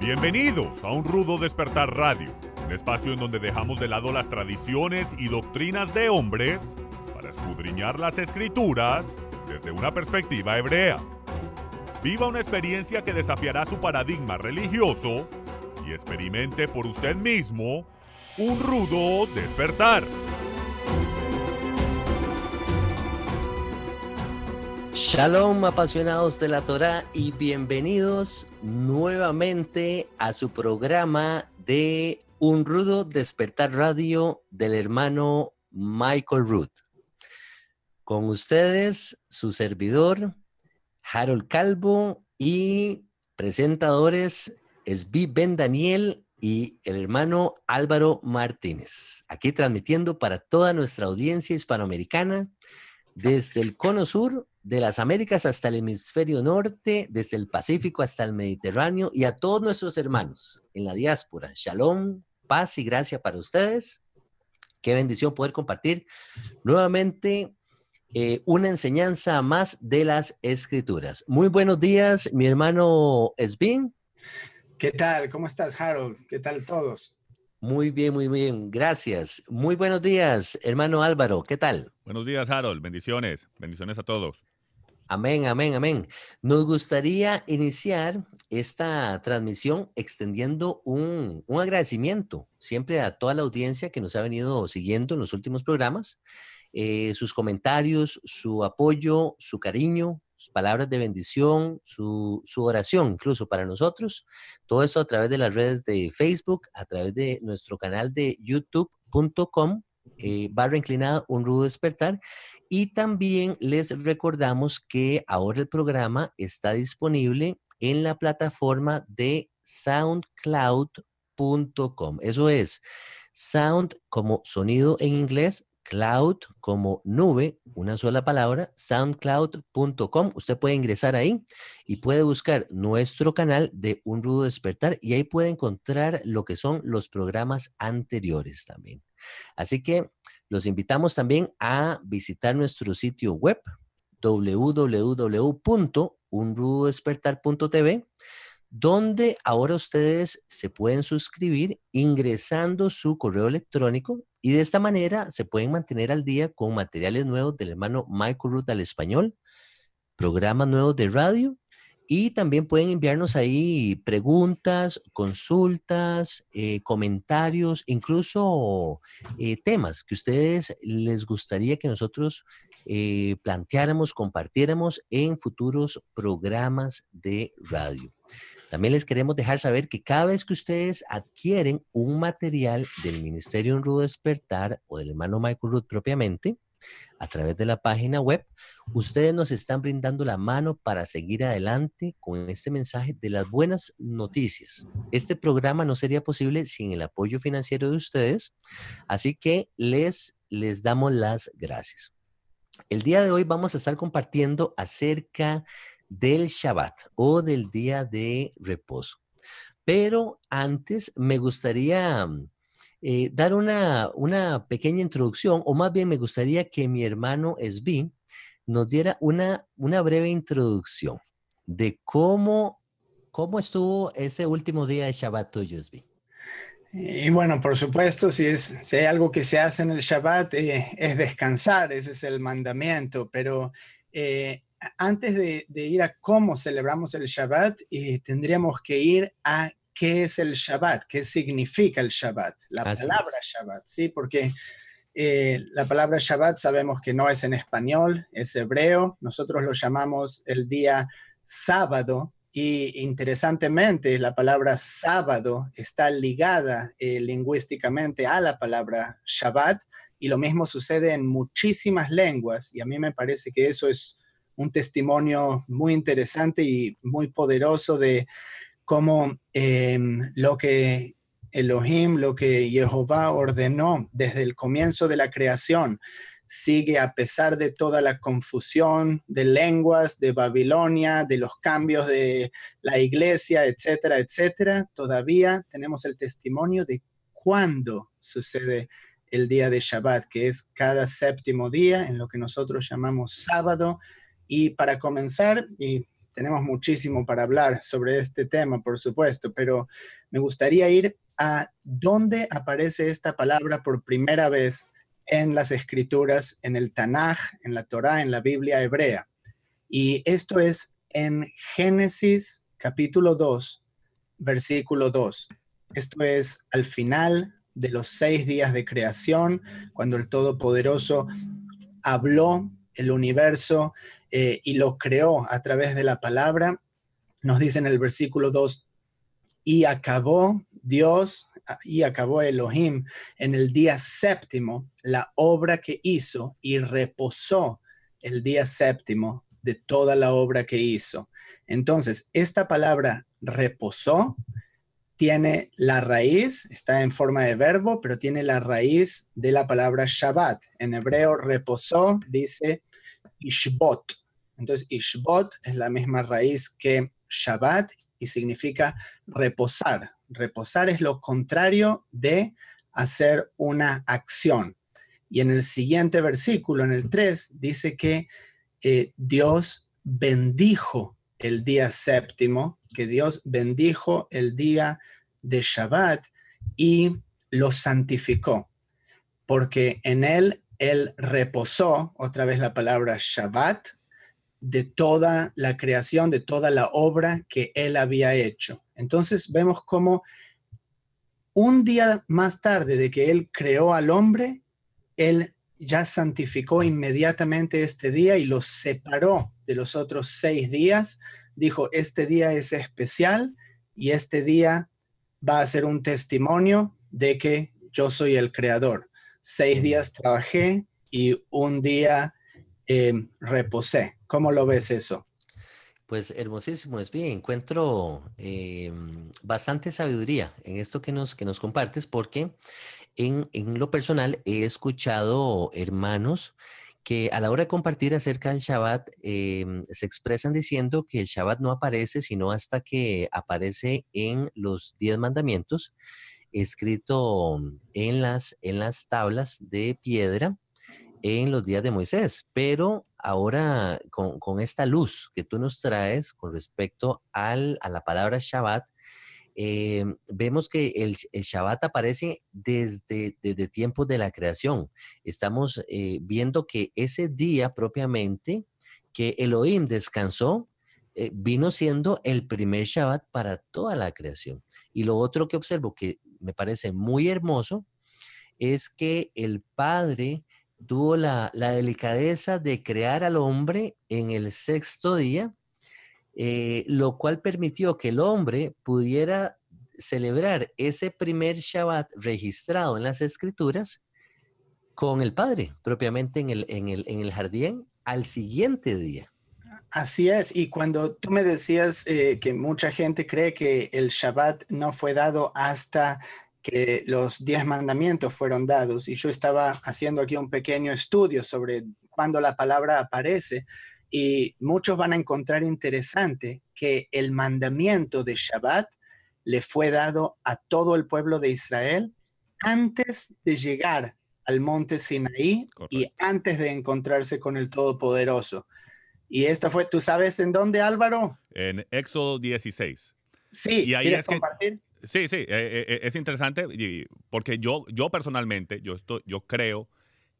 Bienvenidos a un rudo despertar radio, un espacio en donde dejamos de lado las tradiciones y doctrinas de hombres para escudriñar las escrituras desde una perspectiva hebrea. Viva una experiencia que desafiará su paradigma religioso y experimente por usted mismo un rudo despertar. Shalom apasionados de la Torá y bienvenidos nuevamente a su programa de Un Rudo Despertar Radio del hermano Michael Root. Con ustedes su servidor Harold Calvo y presentadores Esbi Ben Daniel y el hermano Álvaro Martínez. Aquí transmitiendo para toda nuestra audiencia hispanoamericana desde el Cono Sur de las Américas hasta el hemisferio norte, desde el Pacífico hasta el Mediterráneo y a todos nuestros hermanos en la diáspora. Shalom, paz y gracia para ustedes. Qué bendición poder compartir nuevamente eh, una enseñanza más de las escrituras. Muy buenos días, mi hermano Esvin. ¿Qué tal? ¿Cómo estás, Harold? ¿Qué tal todos? Muy bien, muy bien, gracias. Muy buenos días, hermano Álvaro, ¿qué tal? Buenos días, Harold, bendiciones, bendiciones a todos. Amén, amén, amén. Nos gustaría iniciar esta transmisión extendiendo un, agradecimiento siempre a toda la audiencia que nos ha venido siguiendo en los últimos programas, eh, sus comentarios, su apoyo, su cariño, sus palabras de bendición, su, oración incluso para nosotros. Todo eso a través de las redes de Facebook, a través de nuestro canal de youtube.com. Eh, barra inclinada, un rudo despertar y también les recordamos que ahora el programa está disponible en la plataforma de soundcloud.com. Eso es sound como sonido en inglés, cloud como nube, una sola palabra, soundcloud.com. Usted puede ingresar ahí y puede buscar nuestro canal de Un Rudo Despertar y ahí puede encontrar lo que son los programas anteriores también. Así que los invitamos también a visitar nuestro sitio web www.unrudodespertar.tv, donde ahora ustedes se pueden suscribir ingresando su correo electrónico y de esta manera se pueden mantener al día con materiales nuevos del hermano Michael Ruth al español, programas nuevos de radio y también pueden enviarnos ahí preguntas, consultas, eh, comentarios, incluso eh, temas que ustedes les gustaría que nosotros eh, planteáramos, compartiéramos en futuros programas de radio. También les queremos dejar saber que cada vez que ustedes adquieren un material del Ministerio en Rudo Despertar o del hermano Michael Ruth propiamente, a través de la página web, ustedes nos están brindando la mano para seguir adelante con este mensaje de las buenas noticias. Este programa no sería posible sin el apoyo financiero de ustedes, así que les, les damos las gracias. El día de hoy vamos a estar compartiendo acerca del Shabbat o del día de reposo. Pero antes me gustaría eh, dar una, pequeña introducción, o más bien me gustaría que mi hermano Esbí nos diera una, una breve introducción de cómo, cómo estuvo ese último día de Shabbat tuyo, Esbí. Y bueno, por supuesto, si, es, si hay algo que se hace en el Shabbat eh, es descansar, ese es el mandamiento, pero eh, antes de, ir a cómo celebramos el Shabbat, tendríamos que ir a qué es el Shabbat, qué significa el Shabbat, la palabra Shabbat, ¿sí? Porque eh, la palabra Shabbat sabemos que no es en español, es hebreo, nosotros lo llamamos el día sábado y interesantemente la palabra sábado está ligada eh, lingüísticamente a la palabra Shabbat y lo mismo sucede en muchísimas lenguas y a mí me parece que eso es un testimonio muy interesante y muy poderoso de como em, lo que Elohim, lo que Jehová ordenó desde el comienzo de la creación, sigue a pesar de toda la confusión de lenguas, de Babilonia, de los cambios de la iglesia, etcétera, etcétera. Todavía tenemos el testimonio de cuándo sucede el día de Shabbat, que es cada séptimo día, en lo que nosotros llamamos sábado. Y para comenzar, y tenemos muchísimo para hablar sobre este tema, por supuesto, pero me gustaría ir a dónde aparece esta palabra por primera vez en las escrituras, en el Tanaj, en la Torá, en la Biblia hebrea. Y esto es en Génesis capítulo 2, versículo 2. Esto es al final de los seis días de creación, cuando el Todopoderoso habló el universo eh, y lo creó a través de la palabra. Nos dice en el versículo 2, y acabó Dios y acabó Elohim en el día séptimo la obra que hizo y reposó el día séptimo de toda la obra que hizo. Entonces, esta palabra reposó tiene la raíz, está en forma de verbo, pero tiene la raíz de la palabra Shabbat. En hebreo reposó dice Ishbot. Entonces Ishbot es la misma raíz que Shabbat y significa reposar. Reposar es lo contrario de hacer una acción. Y en el siguiente versículo, en el 3, dice que eh, Dios bendijo el día séptimo que Dios bendijo el día de Shabbat y lo santificó, porque en él él reposó, otra vez la palabra Shabbat, de toda la creación, de toda la obra que él había hecho. Entonces vemos cómo un día más tarde de que él creó al hombre, él ya santificó inmediatamente este día y lo separó de los otros seis días dijo, este día es especial y este día va a ser un testimonio de que yo soy el creador. Seis mm. días trabajé y un día em, reposé. ¿Cómo lo ves eso? Pues hermosísimo, es bien, encuentro em, bastante sabiduría en esto que nos, que nos compartes porque en, en lo personal he escuchado hermanos que a la hora de compartir acerca del Shabbat em, se expresan diciendo que el Shabbat no aparece sino hasta que aparece en los diez mandamientos escrito en las, en las tablas de piedra en los días de Moisés, pero ahora con, esta luz que tú nos traes con respecto a la palabra Shabbat, Em, vemos que el, Shabbat aparece desde, desde tiempos de la creación. Estamos eh, viendo que ese día propiamente que Elohim descansó, eh, vino siendo el primer Shabbat para toda la creación. Y lo otro que observo que me parece muy hermoso es que el Padre tuvo la delicadeza de crear al hombre en el sexto día eh, lo cual permitió que el hombre pudiera celebrar ese primer Shabbat registrado en las escrituras con el Padre, propiamente en el, en el, jardín, al siguiente día. Así es, y cuando tú me decías eh, que mucha gente cree que el Shabbat no fue dado hasta que los diez mandamientos fueron dados, y yo estaba haciendo aquí un pequeño estudio sobre cuándo la palabra aparece, y muchos van a encontrar interesante que el mandamiento de Shabbat le fue dado a todo el pueblo de Israel antes de llegar al monte Sinaí y antes de encontrarse con el Todopoderoso. Y esto fue, ¿tú sabes en dónde, Álvaro? En Éxodo 16. Sí, compartir? sí, sí, eh, eh, es interesante porque yo, yo personalmente, yo, estoy, yo creo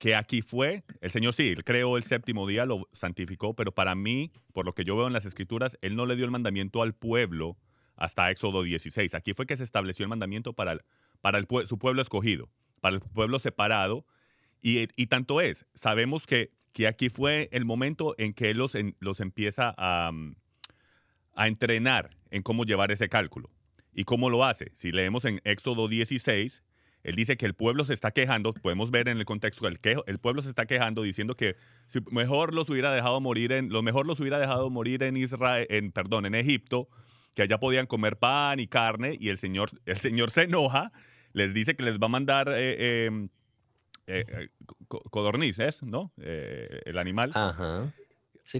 que aquí fue, el Señor sí, creó el séptimo día, lo santificó, pero para mí, por lo que yo veo en las escrituras, él no le dio el mandamiento al pueblo hasta Éxodo 16. Aquí fue que se estableció el mandamiento para, para su pueblo escogido, para el pueblo separado. Y, tanto es, sabemos que, que, aquí fue el momento en que él los, los empieza a, mm, a entrenar en cómo llevar ese cálculo. ¿Y cómo lo hace? Si leemos en Éxodo 16, él dice que el pueblo se está quejando, podemos ver en el contexto del quejo, el pueblo se está quejando diciendo que mejor los hubiera dejado morir en, lo mejor los hubiera dejado morir en Israel, en, perdón, en Egipto, que allá podían comer pan y carne, y el Señor, el señor se enoja, les dice que les va a mandar eh, em, eh, eh, codornices, ¿no? el animal. Ajá.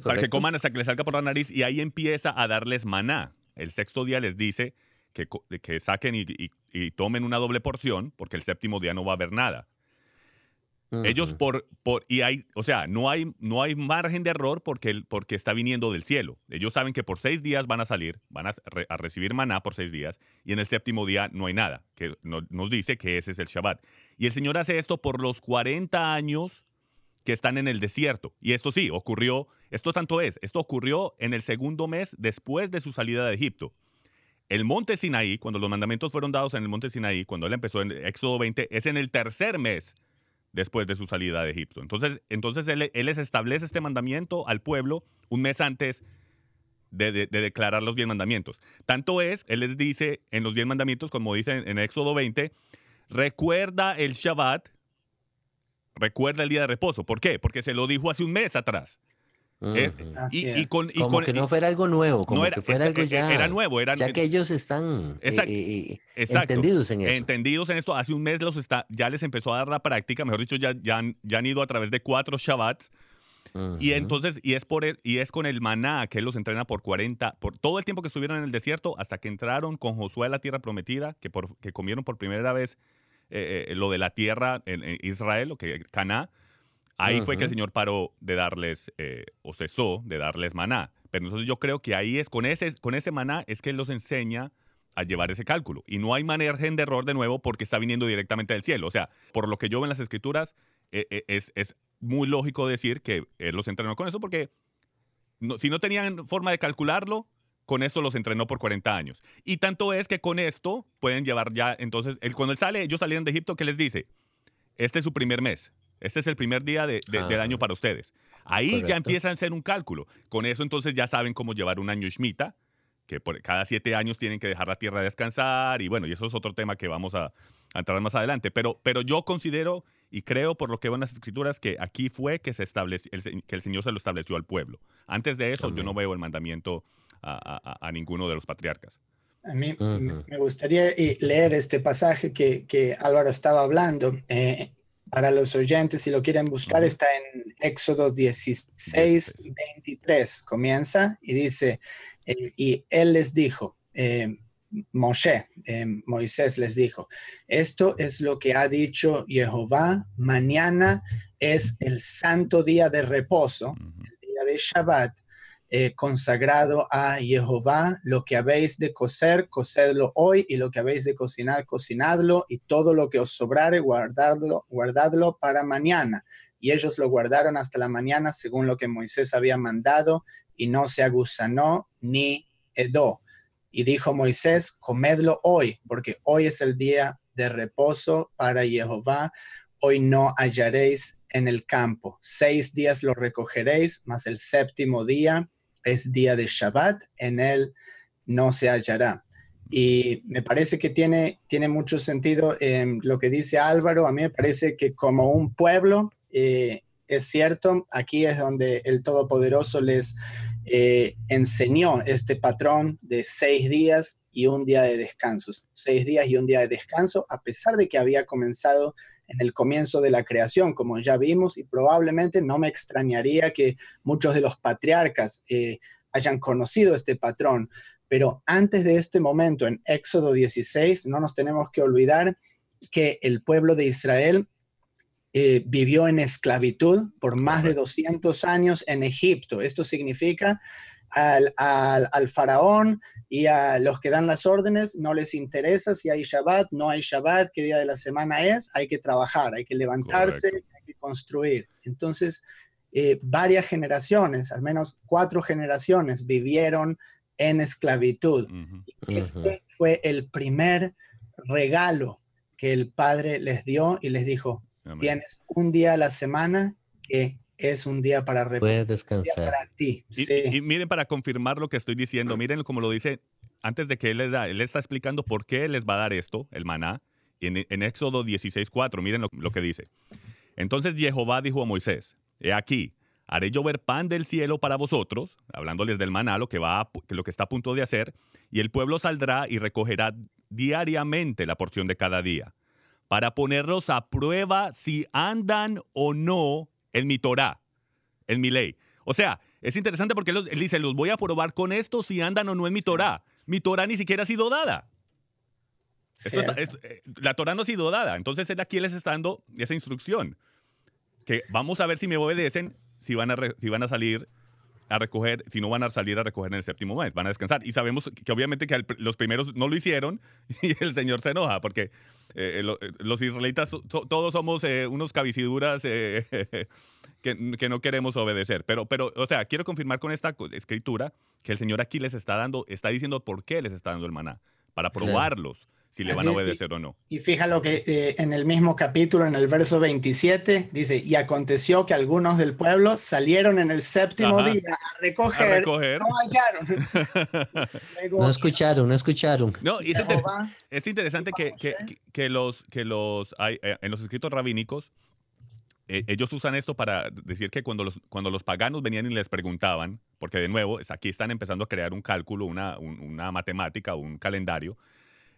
para que coman hasta que les salga por la nariz, y ahí empieza a darles maná. El sexto día les dice que, que saquen y, y y tomen una doble porción, porque el séptimo día no va a haber nada. Ellos por, por, y hay, o sea, no hay, no hay margen de error porque, porque está viniendo del cielo. Ellos saben que por seis días van a salir, van a, recibir maná por seis días, y en el séptimo día no hay nada, que nos dice que ese es el Shabbat. Y el Señor hace esto por los 40 años que están en el desierto. Y esto sí, ocurrió, esto tanto es, esto ocurrió en el segundo mes después de su salida de Egipto el monte Sinaí, cuando los mandamientos fueron dados en el monte Sinaí, cuando él empezó en Éxodo 20, es en el tercer mes después de su salida de Egipto. Entonces, entonces él, les establece este mandamiento al pueblo un mes antes de, declarar los diez mandamientos. Tanto es, él les dice en los diez mandamientos, como dice en, en Éxodo 20, recuerda el Shabbat, recuerda el día de reposo. ¿Por qué? Porque se lo dijo hace un mes atrás. Eh, ah, y, como que no fuera algo nuevo, como era, que fuera algo e, e, ya. Era nuevo, ya que ellos están eh, eh, entendidos en Entendidos en esto. Hace un mes los ya les empezó a dar la práctica, mejor dicho, ya, ya, han, ido a través de cuatro Shabbats. Y entonces, y es, por y es con el maná que él los entrena por 40, por todo el tiempo que estuvieron en el desierto, hasta que entraron con Josué a la tierra prometida, que, comieron por primera vez lo de la tierra en, Israel, lo que Caná Ahí fue que el Señor paró de darles, eh, o cesó de darles maná. Pero entonces yo creo que ahí es, con ese, con ese maná es que Él los enseña a llevar ese cálculo. Y no hay margen de error de nuevo porque está viniendo directamente del cielo. O sea, por lo que yo veo en las escrituras, eh, eh, es, muy lógico decir que Él los entrenó con eso porque si no tenían forma de calcularlo, con esto los entrenó por 40 años. Y tanto es que con esto pueden llevar ya, entonces, cuando Él sale, ellos salieron de Egipto, ¿qué les dice? Este es su primer mes este es el primer día del año ah. para ustedes. Ahí ya empiezan a hacer un cálculo. Con eso entonces ya saben cómo llevar un año Schmita, que por, cada siete años tienen que dejar la tierra descansar y bueno, y eso es otro tema que vamos a, entrar más adelante. Pero, pero yo considero y creo por lo que van las escrituras que aquí fue que, se el, que el Señor se lo estableció al pueblo. Antes de eso yo no veo el mandamiento a, ninguno de los patriarcas. A mí me gustaría eh, leer este pasaje que, Álvaro estaba hablando. Eh, para los oyentes, si lo quieren buscar, está en Éxodo 16, 23. Comienza y dice, eh, y él les dijo, eh, Moshe, eh, Moisés les dijo, esto es lo que ha dicho Jehová, mañana es el santo día de reposo, el día de Shabbat, eh, consagrado a Jehová, lo que habéis de coser, cosedlo hoy, y lo que habéis de cocinar, cocinadlo, y todo lo que os sobrare, guardadlo, guardadlo para mañana. Y ellos lo guardaron hasta la mañana, según lo que Moisés había mandado, y no se aguzanó ni edó. Y dijo Moisés, comedlo hoy, porque hoy es el día de reposo para Jehová, hoy no hallaréis en el campo. Seis días lo recogeréis, más el séptimo día es día de Shabbat, en él no se hallará. Y me parece que tiene, tiene mucho sentido em, lo que dice Álvaro. A mí me parece que como un pueblo, eh, es cierto, aquí es donde el Todopoderoso les eh, enseñó este patrón de seis días y un día de descanso. Seis días y un día de descanso, a pesar de que había comenzado en el comienzo de la creación, como ya vimos, y probablemente no me extrañaría que muchos de los patriarcas eh, hayan conocido este patrón, pero antes de este momento, en Éxodo 16, no nos tenemos que olvidar que el pueblo de Israel eh, vivió en esclavitud por más de 200 años en Egipto. Esto significa al, faraón y a los que dan las órdenes, no les interesa si hay Shabbat, no hay Shabbat, qué día de la semana es, hay que trabajar, hay que levantarse, hay que construir. Entonces, eh, varias generaciones, al menos cuatro generaciones, vivieron en esclavitud. este fue el primer regalo que el Padre les dio y les dijo, tienes un día a la semana que es un día para Puedes descansar. Para ti. sí. y, miren, para confirmar lo que estoy diciendo, miren como lo dice antes de que él les da, él está explicando por qué les va a dar esto, el maná, en, en Éxodo 16:4. Miren lo, que dice. Entonces Jehová dijo a Moisés: He aquí, haré llover pan del cielo para vosotros, hablándoles del maná, lo que, va lo que está a punto de hacer, y el pueblo saldrá y recogerá diariamente la porción de cada día, para ponerlos a prueba si andan o no en mi Torah, en mi ley. O sea, es interesante porque él, dice, los voy a probar con esto si andan o no en mi Torah. Mi Torah ni siquiera ha sido dada. Eh, la Torah no ha sido dada. Entonces él aquí les está dando esa instrucción. Que vamos a ver si me obedecen, si van a, si van a salir a recoger, si no van a salir a recoger en el séptimo mes, van a descansar. Y sabemos que obviamente que los primeros no lo hicieron y el Señor se enoja porque eh, eh, eh, los israelitas todos somos unos cabeciduras que, no queremos obedecer. Pero, pero, o sea, quiero confirmar con esta escritura que el Señor aquí les está dando, está diciendo por qué les está dando el maná, para probarlos si le van a obedecer o no. Y fíjalo que eh, en el mismo capítulo, en el verso 27, dice, y aconteció que algunos del pueblo salieron en el séptimo día a recoger, a recoger. no no escucharon, no escucharon. No, es, interesante que, que, que, los, que los hay, eh, en los escritos rabínicos, eh, ellos usan esto para decir que cuando los, cuando los paganos venían y les preguntaban, porque de nuevo, aquí están empezando a crear un cálculo, una, una matemática, un calendario,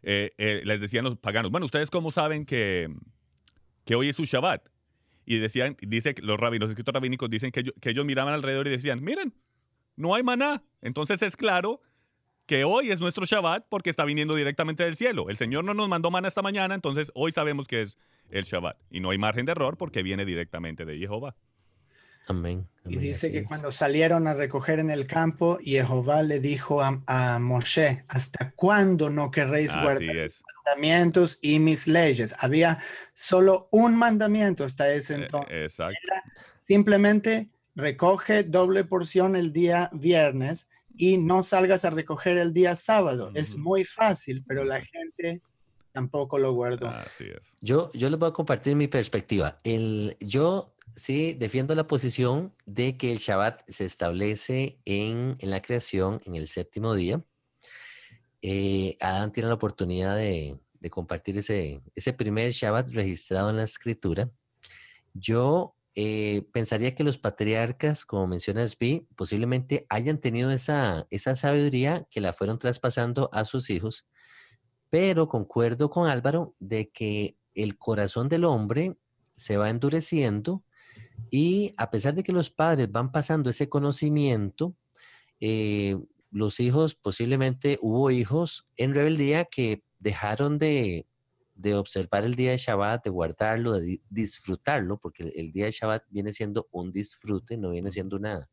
eh, eh, les decían los paganos, bueno, ¿ustedes cómo saben que, que hoy es su Shabbat? Y decían, dice los rabinos, los escritos rabínicos dicen que que ellos miraban alrededor y decían, miren, no hay maná. Entonces es claro que hoy es nuestro Shabbat porque está viniendo directamente del cielo. El Señor no nos mandó maná esta mañana, entonces hoy sabemos que es el Shabbat. Y no hay margen de error porque viene directamente de Jehová. Amén. y dice que cuando salieron a recoger en el campo, Jehová le dijo a, a Moshe, ¿hasta cuándo no querréis guardar mis mandamientos y mis leyes? Había solo un mandamiento hasta ese e, entonces. exacto. simplemente recoge doble porción el día viernes y no salgas a recoger el día sábado. Es muy fácil, pero la gente tampoco lo guardó. Así es. Yo, yo les voy a compartir mi perspectiva. El, yo sí, defiendo la posición de que el Shabbat se establece en, la creación, en el séptimo día. Eh, Adán tiene la oportunidad de, de compartir ese, primer Shabbat registrado en la escritura. Yo eh, pensaría que los patriarcas, como menciona Vi, posiblemente hayan tenido esa, esa sabiduría que la fueron traspasando a sus hijos, pero concuerdo con Álvaro de que el corazón del hombre se va endureciendo y a pesar de que los padres van pasando ese conocimiento, eh, los hijos, posiblemente hubo hijos en rebeldía que dejaron de, observar el día de Shabbat, de guardarlo, de disfrutarlo, porque el, día de Shabbat viene siendo un disfrute, no viene siendo una,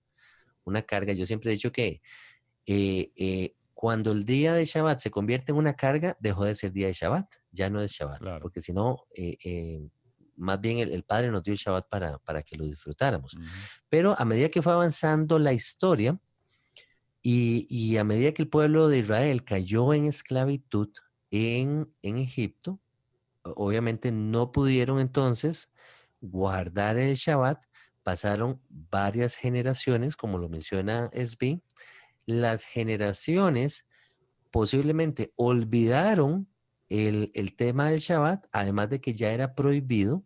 una carga. Yo siempre he dicho que eh, eh, cuando el día de Shabbat se convierte en una carga, dejó de ser día de Shabbat, ya no es Shabbat, porque si no, más bien el, Padre nos dio el Shabbat para, para que lo disfrutáramos. Pero a medida que fue avanzando la historia y, y, a medida que el pueblo de Israel cayó en esclavitud en, en Egipto, obviamente no pudieron entonces guardar el Shabbat, pasaron varias generaciones, como lo menciona Esbín las generaciones posiblemente olvidaron el, el, tema del Shabbat, además de que ya era prohibido,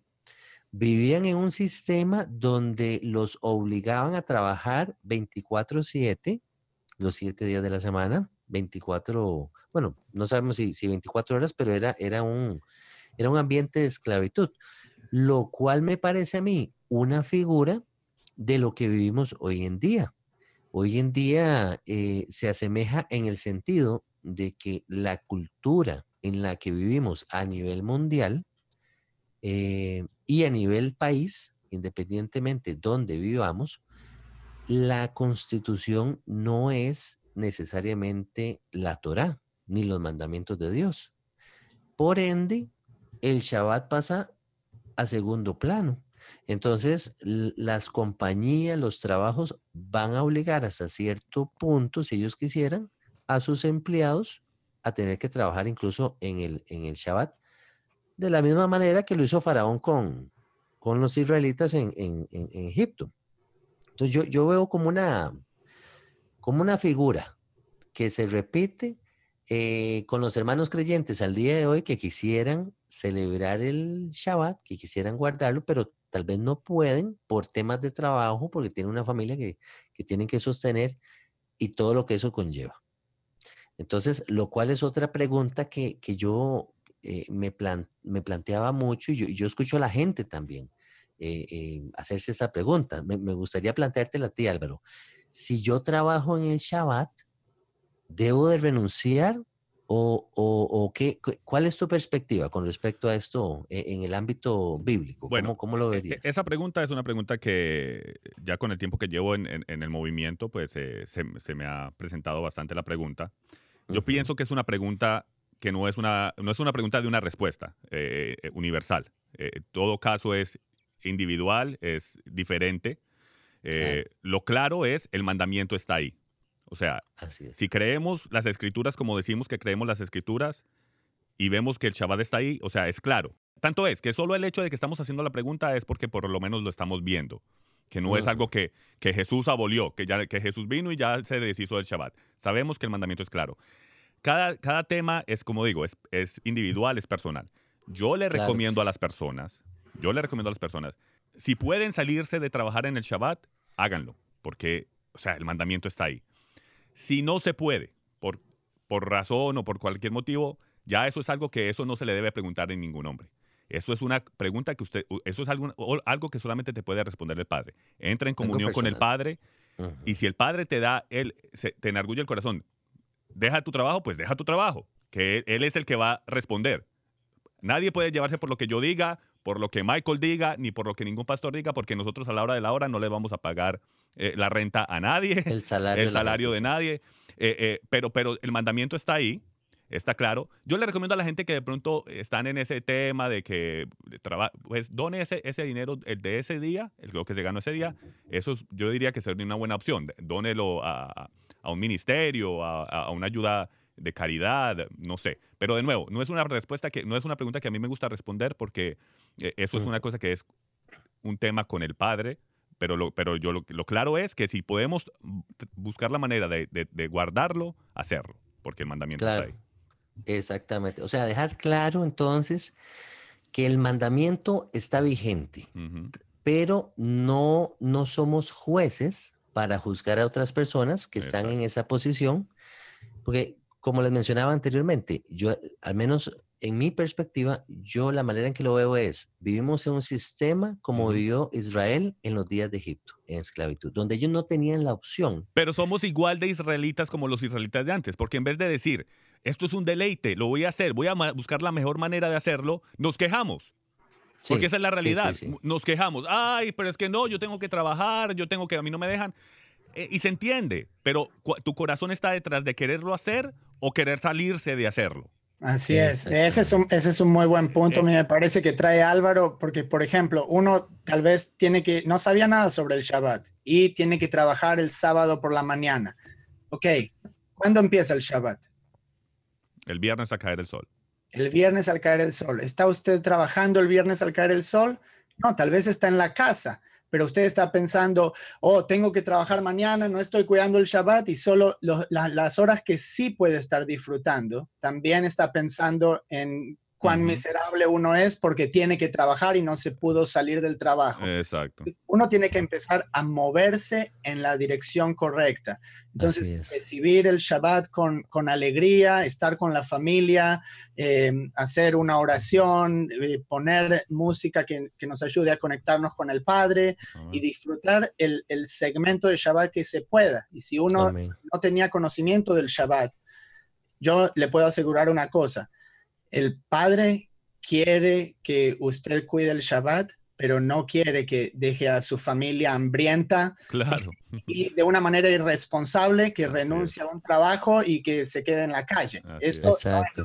vivían en un sistema donde los obligaban a trabajar 24/7, los siete días de la semana, 24, bueno, no sabemos si, 24 horas, pero era, era, un, era un ambiente de esclavitud, lo cual me parece a mí una figura de lo que vivimos hoy en día. Hoy en día eh, se asemeja en el sentido de que la cultura en la que vivimos a nivel mundial, eh, y a nivel país, independientemente donde vivamos, la constitución no es necesariamente la Torá ni los mandamientos de Dios. Por ende, el Shabbat pasa a segundo plano. Entonces, las compañías, los trabajos van a obligar hasta cierto punto, si ellos quisieran, a sus empleados a tener que trabajar incluso en el, en el Shabbat, de la misma manera que lo hizo Faraón con, con los israelitas en, Egipto. Entonces yo, veo como una, como una figura que se repite eh, con los hermanos creyentes al día de hoy que quisieran celebrar el Shabbat, que quisieran guardarlo, pero tal vez no pueden por temas de trabajo, porque tienen una familia que, tienen que sostener y todo lo que eso conlleva. Entonces, lo cual es otra pregunta que, que yo eh, me, me, planteaba mucho y yo, escucho a la gente también eh, hacerse esa pregunta. Me, gustaría planteártela a ti, Álvaro. Si yo trabajo en el Shabbat, ¿debo de renunciar? ¿O, o, qué, cuál es tu perspectiva con respecto a esto e-, en el ámbito bíblico? Bueno, ¿Cómo, lo e-, verías? Esa pregunta es una pregunta que ya con el tiempo que llevo en, el movimiento, pues eh, se, me ha presentado bastante la pregunta. Yo pienso que es una pregunta que no es una, no es una pregunta de una respuesta eh, eh, universal. Eh, todo caso es individual, es diferente. Lo claro es, el mandamiento está ahí. O sea, si creemos las escrituras como decimos que creemos las escrituras y vemos que el Shabbat está ahí, o sea, es claro. Tanto es que solo el hecho de que estamos haciendo la pregunta es porque por lo menos lo estamos viendo que no es algo que, Jesús abolió, que, ya, que Jesús vino y ya se deshizo del Shabbat. Sabemos que el mandamiento es claro cada, tema es, como digo, es, individual, es personal. Yo le recomiendo a las personas, yo le recomiendo a las personas, si pueden salirse de trabajar en el Shabbat, háganlo, porque, o sea, el mandamiento está ahí. Si no se puede, por, por razón o por cualquier motivo, ya eso es algo que eso no se le debe preguntar en ningún hombre. Eso es una pregunta que usted, eso es algo, algo que solamente te puede responder el Padre. Entra en comunión con el Padre y si el Padre te da, el te enargulle el corazón, deja tu trabajo, pues deja tu trabajo, que él es el que va a responder. Nadie puede llevarse por lo que yo diga, por lo que Michael diga, ni por lo que ningún pastor diga, porque nosotros a la hora de la hora no le vamos a pagar eh, la renta a nadie, el salario, de, nadie. Eh, eh, pero, pero el mandamiento está ahí, está claro. Yo le recomiendo a la gente que de pronto están en ese tema de que pues done ese, dinero el de ese día, el, lo que se ganó ese día. Eso yo diría que sería una buena opción. donelo a, a un ministerio, a, una ayuda de caridad, no sé. Pero de nuevo, no es una respuesta que, no es una pregunta que a mí me gusta responder porque eh, eso es mm. una cosa que es un tema con el padre, pero lo, pero yo lo, lo claro es que si podemos buscar la manera de, guardarlo, hacerlo, porque el mandamiento está ahí. Exactamente. O sea, dejar claro entonces que el mandamiento está vigente, pero no, no somos jueces para juzgar a otras personas que están en esa posición, porque como les mencionaba anteriormente, yo eh, al menos en mi perspectiva, yo la manera en que lo veo es, vivimos en un sistema como vivió Israel en los días de Egipto, en esclavitud, donde ellos no tenían la opción. Pero somos igual de israelitas como los israelitas de antes, porque en vez de decir, esto es un deleite, lo voy a hacer, voy a buscar la mejor manera de hacerlo, nos quejamos porque esa es la realidad. Nos quejamos, ay, pero es que no, yo tengo que trabajar, yo tengo que, a mí no me dejan. Eh, y se entiende, pero tu corazón está detrás de quererlo hacer o querer salirse de hacerlo. Así es, ese es, un, ese es un muy buen punto, eh, me parece que trae Álvaro, porque por ejemplo, uno tal vez tiene que, no sabía nada sobre el Shabbat y tiene que trabajar el sábado por la mañana. Ok, ¿cuándo empieza el Shabbat? El viernes a caer el sol el viernes al caer el sol. ¿Está usted trabajando el viernes al caer el sol? No, tal vez está en la casa, pero usted está pensando, oh, tengo que trabajar mañana, no estoy cuidando el Shabbat y solo las horas que sí puede estar disfrutando, también está pensando en cuán miserable uno es porque tiene que trabajar y no se pudo salir del trabajo. Exacto. Uno tiene que empezar a moverse en la dirección correcta. Entonces, recibir el Shabbat con, con, alegría, estar con la familia, em, hacer una oración, eh, poner música que, que, nos ayude a conectarnos con el Padre y disfrutar el, el, segmento de Shabbat que se pueda. Y si uno no tenía conocimiento del Shabbat, yo le puedo asegurar una cosa el padre quiere que usted cuide el Shabbat, pero no quiere que deje a su familia hambrienta. Claro. Y de una manera irresponsable que renuncie a un trabajo y que se quede en la calle. exacto.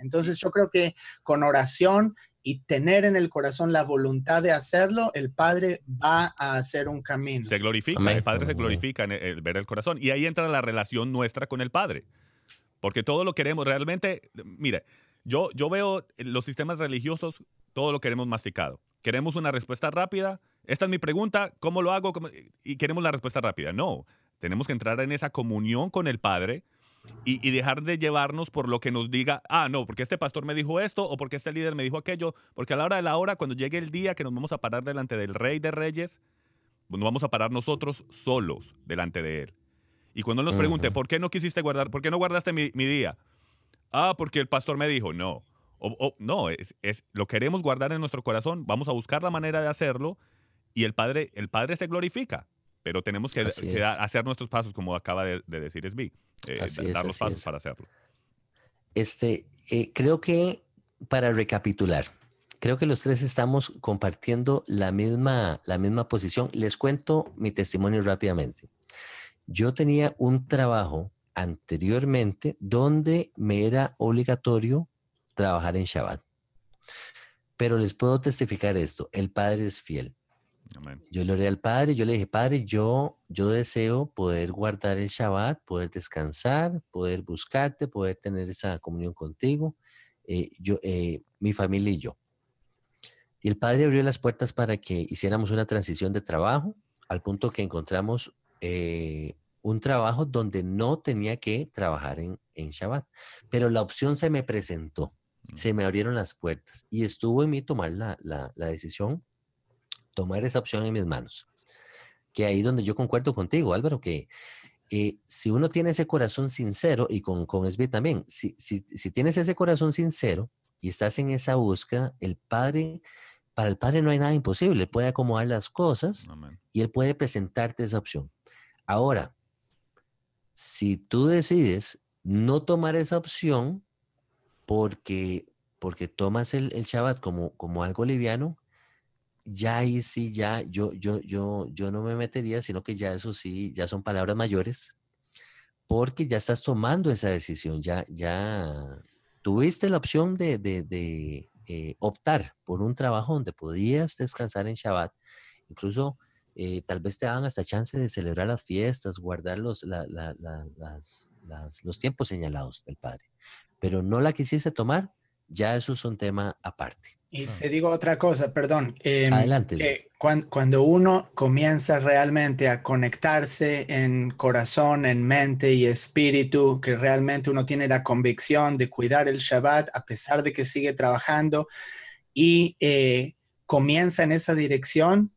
Entonces yo creo que con oración y tener en el corazón la voluntad de hacerlo, el Padre va a hacer un camino. Se glorifica, el Padre se glorifica en ver el corazón. Y ahí entra la relación nuestra con el Padre. Porque todo lo queremos realmente, mire, yo, veo los sistemas religiosos, todo lo queremos masticado. Queremos una respuesta rápida. Esta es mi pregunta, ¿cómo lo hago? Y queremos la respuesta rápida. No, tenemos que entrar en esa comunión con el Padre y, dejar de llevarnos por lo que nos diga, ah, no, porque este pastor me dijo esto o porque este líder me dijo aquello, porque a la hora de la hora, cuando llegue el día que nos vamos a parar delante del Rey de Reyes, pues nos vamos a parar nosotros solos delante de Él. Y cuando Él nos pregunte, ¿por qué no quisiste guardar, por qué no guardaste mi, mi día? ah, porque el pastor me dijo, no. O, no, es, lo queremos guardar en nuestro corazón, vamos a buscar la manera de hacerlo y el Padre, el padre se glorifica, pero tenemos que, hacer nuestros pasos, como acaba de, decir Svi, eh, dar los pasos para hacerlo. Este, eh, creo que para recapitular, creo que los tres estamos compartiendo la misma, la misma posición. Les cuento mi testimonio rápidamente. Yo tenía un trabajo anteriormente donde me era obligatorio trabajar en Shabbat. Pero les puedo testificar esto, el Padre es fiel. Yo le oré al Padre, yo le dije, Padre, yo, yo deseo poder guardar el Shabbat, poder descansar, poder buscarte, poder tener esa comunión contigo, eh, yo, eh, mi familia y yo. Y el Padre abrió las puertas para que hiciéramos una transición de trabajo, al punto que encontramos eh, un trabajo donde no tenía que trabajar en, en Shabbat, pero la opción se me presentó, mm. se me abrieron las puertas y estuvo en mí tomar la, decisión, tomar esa opción en mis manos. Que ahí donde yo concuerdo contigo, Álvaro, que eh, si uno tiene ese corazón sincero, y con, con también, si, si, tienes ese corazón sincero y estás en esa búsqueda, el Padre para el Padre no hay nada imposible. puede acomodar las cosas y Él puede presentarte esa opción. Ahora, si tú decides no tomar esa opción porque, porque tomas el, el Shabbat como, como algo liviano, ya ahí sí, ya yo, yo, yo, yo no me metería, sino que ya eso sí, ya son palabras mayores, porque ya estás tomando esa decisión, ya, ya tuviste la opción de, de, eh, optar por un trabajo donde podías descansar en Shabbat, incluso eh, tal vez te dan hasta chance de celebrar las fiestas, guardar los, tiempos señalados del padre. Pero no la quisiese tomar, ya eso es un tema aparte. Y te digo otra cosa, perdón. Em, Adelante. Eh, cuando, uno comienza realmente a conectarse en corazón, en mente y espíritu, que realmente uno tiene la convicción de cuidar el Shabbat a pesar de que sigue trabajando y eh, comienza en esa dirección,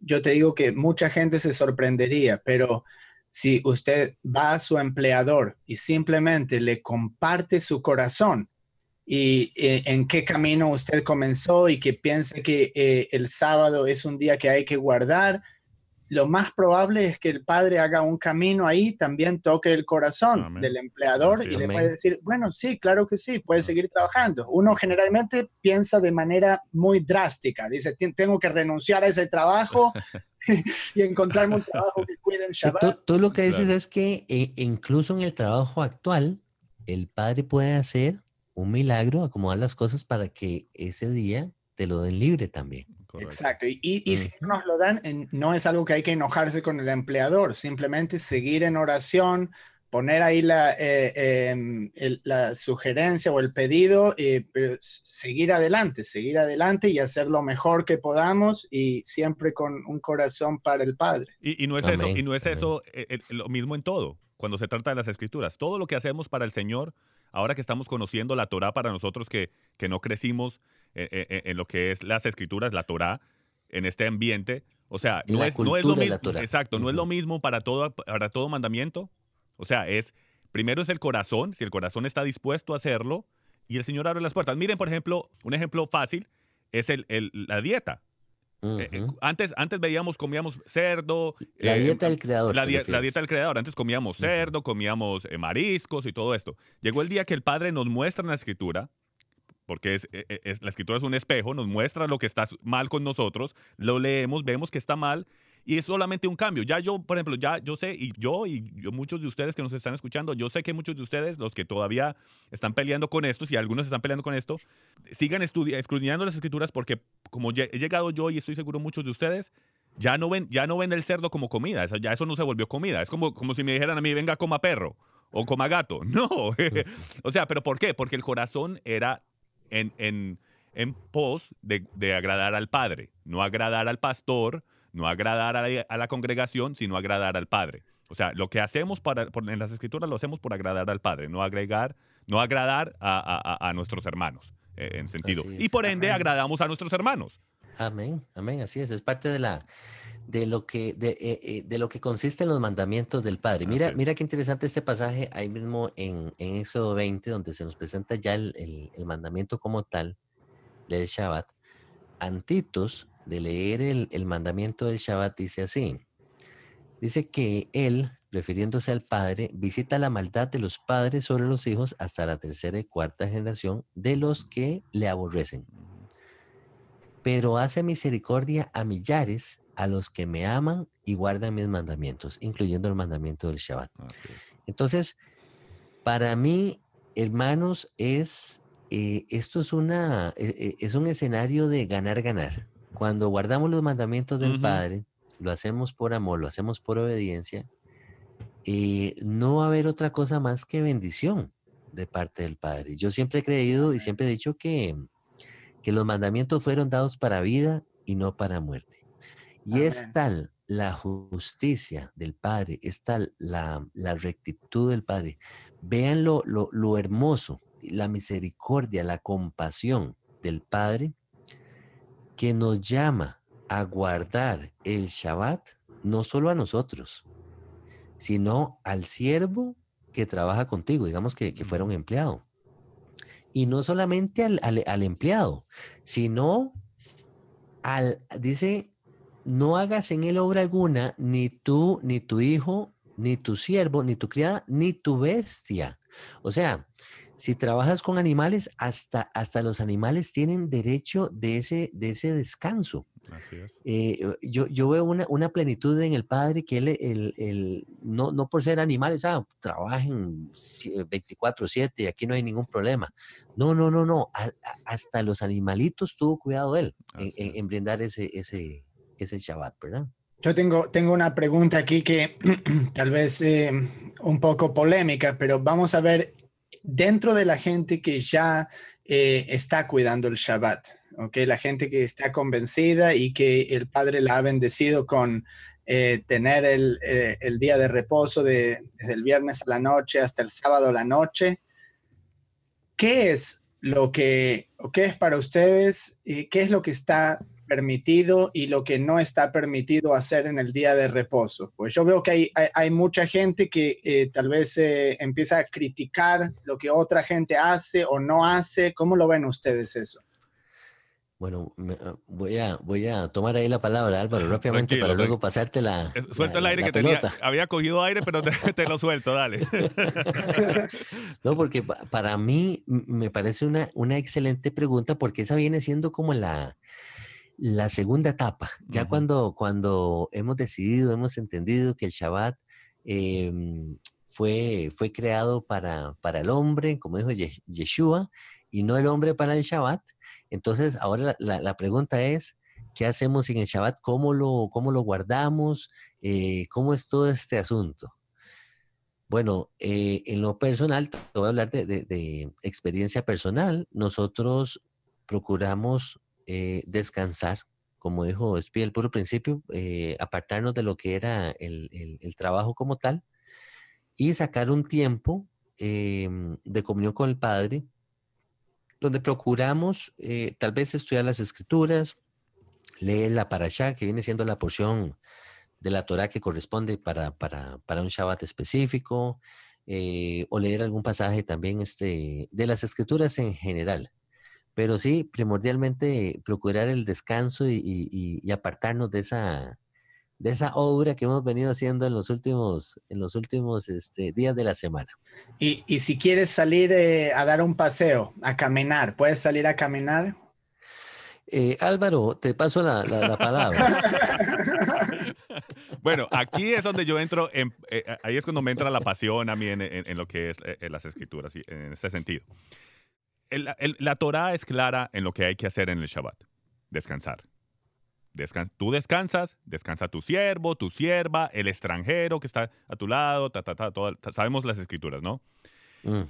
yo te digo que mucha gente se sorprendería, pero si usted va a su empleador y simplemente le comparte su corazón y, eh, en qué camino usted comenzó y que piense que eh, el sábado es un día que hay que guardar, lo más probable es que el padre haga un camino ahí, también toque el corazón del empleador y le puede decir, bueno, sí, claro que sí, puede seguir trabajando. Uno generalmente piensa de manera muy drástica, dice, tengo que renunciar a ese trabajo. y encontrarme un trabajo que cuide el Shabbat. Tú, lo que dices es que eh, incluso en el trabajo actual, el padre puede hacer un milagro, acomodar las cosas para que ese día te lo den libre también. Exacto. Y, si no nos lo dan, no es algo que hay que enojarse con el empleador, simplemente seguir en oración, poner ahí la, eh, em, la sugerencia o el pedido, eh, pero seguir adelante, seguir adelante y hacer lo mejor que podamos y siempre con un corazón para el Padre. Y, y no es eso, y no es eso eh, eh, lo mismo en todo, cuando se trata de las escrituras. Todo lo que hacemos para el Señor, ahora que estamos conociendo la Torah para nosotros que, que no crecimos en, lo que es las escrituras, la Torá, en este ambiente. O sea, no es, lo mismo. Exacto, no es lo mismo para todo, para todo mandamiento. O sea, es primero es el corazón, si el corazón está dispuesto a hacerlo, y el Señor abre las puertas. Miren, por ejemplo, un ejemplo fácil es el, la dieta. Eh, eh, antes, antes veíamos, comíamos cerdo. La eh, dieta del creador. La, dieta del creador. Antes comíamos cerdo, comíamos mariscos y todo esto. Llegó el día que el Padre nos muestra en la escritura porque e, e, es, la escritura es un espejo, nos muestra lo que está mal con nosotros, lo leemos, vemos que está mal y es solamente un cambio. Ya yo, por ejemplo, ya yo sé, y yo y yo, muchos de ustedes que nos están escuchando, yo sé que muchos de ustedes, los que todavía están peleando con esto, si algunos están peleando con esto, sigan escrutinando las escrituras porque como he llegado yo y estoy seguro muchos de ustedes, ya no ven, ya no ven el cerdo como comida, ya eso no se volvió comida, es como, como si me dijeran a mí, venga, coma perro. O coma gato. No. o sea, ¿pero por qué? Porque el corazón era en, pos de, agradar al Padre, no agradar al pastor, no agradar a la, congregación, sino agradar al Padre. O sea, lo que hacemos para, en las escrituras lo hacemos por agradar al Padre, no, agregar, no agradar a, nuestros hermanos, eh, en sentido. Y por ende, agradamos a nuestros hermanos. Amén, amén, así es, es parte de la, de lo que, de, eh, eh, de lo que consisten los mandamientos del Padre. Ah, mira, mira qué interesante este pasaje ahí mismo en, en Éxodo 20, donde se nos presenta ya el, mandamiento como tal del Shabbat. Antitos de leer el, el mandamiento del Shabbat dice así. Dice que él, refiriéndose al Padre, visita la maldad de los padres sobre los hijos hasta la tercera y cuarta generación de los que le aborrecen. Pero hace misericordia a millares a los que me aman y guardan mis mandamientos, incluyendo el mandamiento del Shabbat. Entonces, para mí, hermanos, es eh, esto es una e, e, es un escenario de ganar ganar. Cuando guardamos los mandamientos del Padre, lo hacemos por amor, lo hacemos por obediencia, y eh, no va a haber otra cosa más que bendición de parte del Padre. Yo siempre he creído y siempre he dicho que, que los mandamientos fueron dados para vida y no para muerte. Y ah, es tal la justicia del Padre, es tal la, rectitud del Padre. Vean lo, hermoso, la misericordia, la compasión del Padre que nos llama a guardar el Shabbat, no solo a nosotros, sino al siervo que trabaja contigo, digamos que, que fuera un empleado. Y no solamente al, al empleado, sino al, dice, no hagas en él obra alguna, ni tú, ni tu hijo, ni tu siervo, ni tu criada, ni tu bestia. O sea, si trabajas con animales, hasta, hasta los animales tienen derecho de ese, de ese descanso. Eh, yo, yo, veo una, una, plenitud en el padre que él, el, el, no, no, por ser animales, ah, trabajen 24-7 y aquí no hay ningún problema. No, no, no, no. hasta los animalitos tuvo cuidado él en, en, brindar ese, ese, es el Shabbat, ¿verdad? Yo tengo, tengo una pregunta aquí que tal vez eh, un poco polémica, pero vamos a ver dentro de la gente que ya eh, está cuidando el Shabbat, ¿ok? La gente que está convencida y que el Padre la ha bendecido con eh, tener el, día de reposo de, desde el viernes a la noche hasta el sábado a la noche. ¿Qué es lo que, o qué es para ustedes, y qué es lo que está permitido y lo que no está permitido hacer en el día de reposo. Pues yo veo que hay, hay, mucha gente que eh, tal vez eh, empieza a criticar lo que otra gente hace o no hace. ¿Cómo lo ven ustedes eso? Bueno, ah, voy, a, voy a tomar ahí la palabra, Álvaro, rápidamente para luego pasarte la. Eh, suelto el aire que tenía. Había cogido aire, pero te, te lo suelto, dale. no, porque para mí me parece una, una excelente pregunta, porque esa viene siendo como la, la segunda etapa, ya cuando, cuando hemos decidido, hemos entendido que el Shabbat em, fue, fue creado para, para el hombre, como dijo Yeshua, y no el hombre para el Shabbat. Entonces, ahora la, pregunta es, ¿qué hacemos en el Shabbat? ¿Cómo lo, lo guardamos? Eh, ¿Cómo es todo este asunto? Bueno, eh, en lo personal, te voy a hablar de experiencia personal. Nosotros procuramos eh, descansar, como dijo Espi el puro principio, eh, apartarnos de lo que era el, trabajo como tal y sacar un tiempo em, de comunión con el Padre, donde procuramos eh, tal vez estudiar las escrituras, leer la parashá, que viene siendo la porción de la Torah que corresponde para, para, un Shabbat específico, o leer algún pasaje también este, de las escrituras en general. Pero sí, primordialmente procurar el descanso y, apartarnos de esa, de esa obra que hemos venido haciendo en los últimos, en los últimos este, días de la semana. Y, si quieres salir eh, a dar un paseo, a caminar, ¿puedes salir a caminar? Eh, Álvaro, te paso la, palabra. bueno, aquí es donde yo entro, en, eh, ahí es cuando me entra la pasión a mí en, en lo que es las escrituras, en este sentido la Torá es clara en lo que hay que hacer en el Shabbat. Descansar. tú descansas, descansa tu siervo, tu sierva, el extranjero que está a tu lado, sabemos las escrituras, ¿no?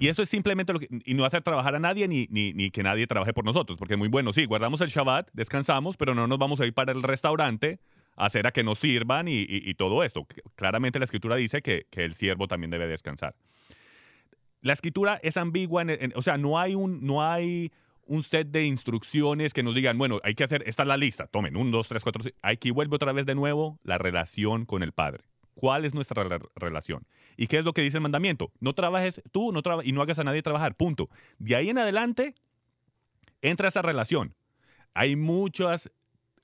Y eso es simplemente lo y no hacer trabajar a nadie ni, que nadie trabaje por nosotros, porque es muy bueno, sí, guardamos el Shabbat, descansamos, pero no nos vamos a ir para el restaurante a hacer a que nos sirvan y, todo esto. Claramente la escritura dice que el siervo también debe descansar la escritura es ambigua, o sea, no hay un, no hay un set de instrucciones que nos digan, bueno, hay que hacer, esta la lista, tomen, un, dos, tres, cuatro, hay que vuelve otra vez de nuevo la relación con el Padre. ¿Cuál es nuestra relación? ¿Y qué es lo que dice el mandamiento? No trabajes tú no y no hagas a nadie trabajar, punto. De ahí en adelante entra esa relación. Hay muchas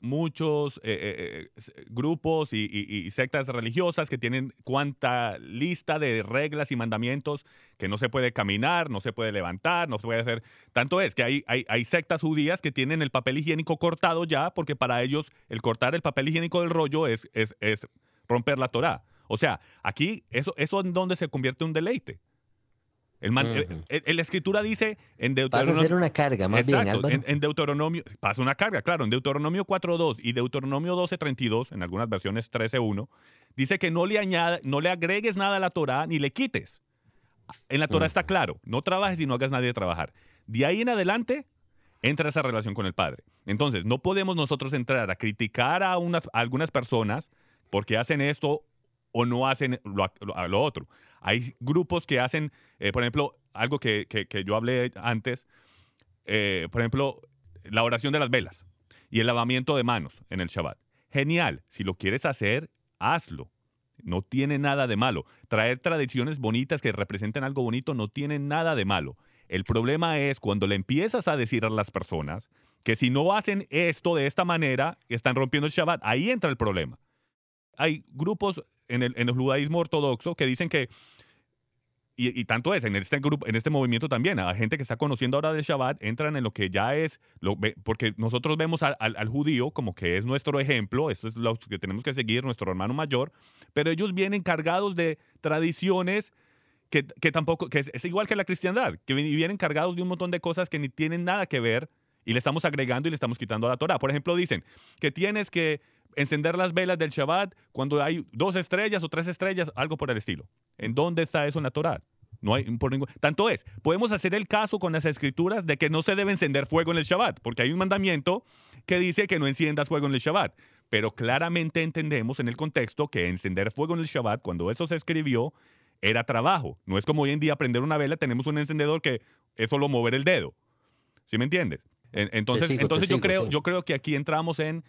muchos eh, eh, eh, grupos y, sectas religiosas que tienen cuanta lista de reglas y mandamientos que no se puede caminar, no se puede levantar, no se puede hacer. Tanto es que hay, sectas judías que tienen el papel higiénico cortado ya, porque para ellos el cortar el papel higiénico del rollo es, es, romper la Torá. O sea, aquí eso, eso es donde se convierte un deleite. El la escritura dice en Deuteronomio. Pasa a una carga, más bien. En, Deuteronomio, pasa una carga, claro. En Deuteronomio 4.2 y Deuteronomio 12.32, en algunas versiones 13.1, dice que no le, añade, no le agregues nada a la Torah ni le quites. En la Torah está claro, no trabajes y no hagas nadie trabajar. De ahí en adelante entra esa relación con el Padre. Entonces, no podemos nosotros entrar a criticar a, unas, a algunas personas porque hacen esto o no hacen lo, otro. Hay grupos que hacen, eh, por ejemplo, algo que, yo hablé antes, eh, por ejemplo, la oración de las velas y el lavamiento de manos en el Shabbat. Genial, si lo quieres hacer, hazlo. No tiene nada de malo. Traer tradiciones bonitas que representen algo bonito no tiene nada de malo. El problema es cuando le empiezas a decir a las personas que si no hacen esto de esta manera, están rompiendo el Shabbat. Ahí entra el problema. Hay grupos en el, en el judaísmo ortodoxo que dicen que y, tanto es, en este grupo, en este movimiento también, a la gente que está conociendo ahora del Shabbat, entran en lo que ya es, lo, porque nosotros vemos al, al, judío como que es nuestro ejemplo, esto es lo que tenemos que seguir, nuestro hermano mayor, pero ellos vienen cargados de tradiciones que, que tampoco, que es, igual que la cristiandad, que vienen cargados de un montón de cosas que ni tienen nada que ver y le estamos agregando y le estamos quitando a la Torah. Por ejemplo, dicen que tienes que encender las velas del Shabbat cuando hay dos estrellas o tres estrellas, algo por el estilo. ¿En dónde está eso en la No hay por ningún... Tanto es, podemos hacer el caso con las escrituras de que no se debe encender fuego en el Shabbat, porque hay un mandamiento que dice que no enciendas fuego en el Shabbat. Pero claramente entendemos en el contexto que encender fuego en el Shabbat, cuando eso se escribió, era trabajo. No es como hoy en día prender una vela, tenemos un encendedor que es solo mover el dedo. ¿Sí me entiendes? Entonces, entonces creo, yo creo que aquí entramos en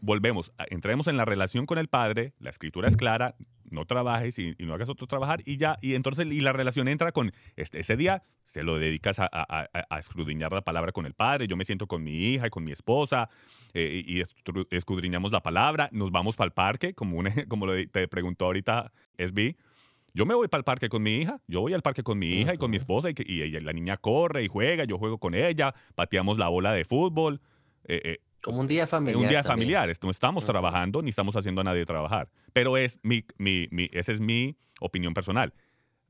volvemos, entremos en la relación con el Padre, la escritura es clara, no trabajes y, no hagas otro trabajar y ya, y entonces y la relación entra con, este, ese día se lo dedicas a, escudriñar la palabra con el Padre, yo me siento con mi hija y con mi esposa eh, y escudriñamos la palabra, nos vamos para el parque, como, como te preguntó ahorita SB. Yo me voy para el parque con mi hija, yo voy al parque con mi hija y con mi esposa y, la niña corre y juega, yo juego con ella, pateamos la bola de fútbol. Eh, eh, como un día familiar. Un día familiar. No estamos trabajando ni estamos haciendo a nadie trabajar. Pero es mi, mi, esa es mi opinión personal.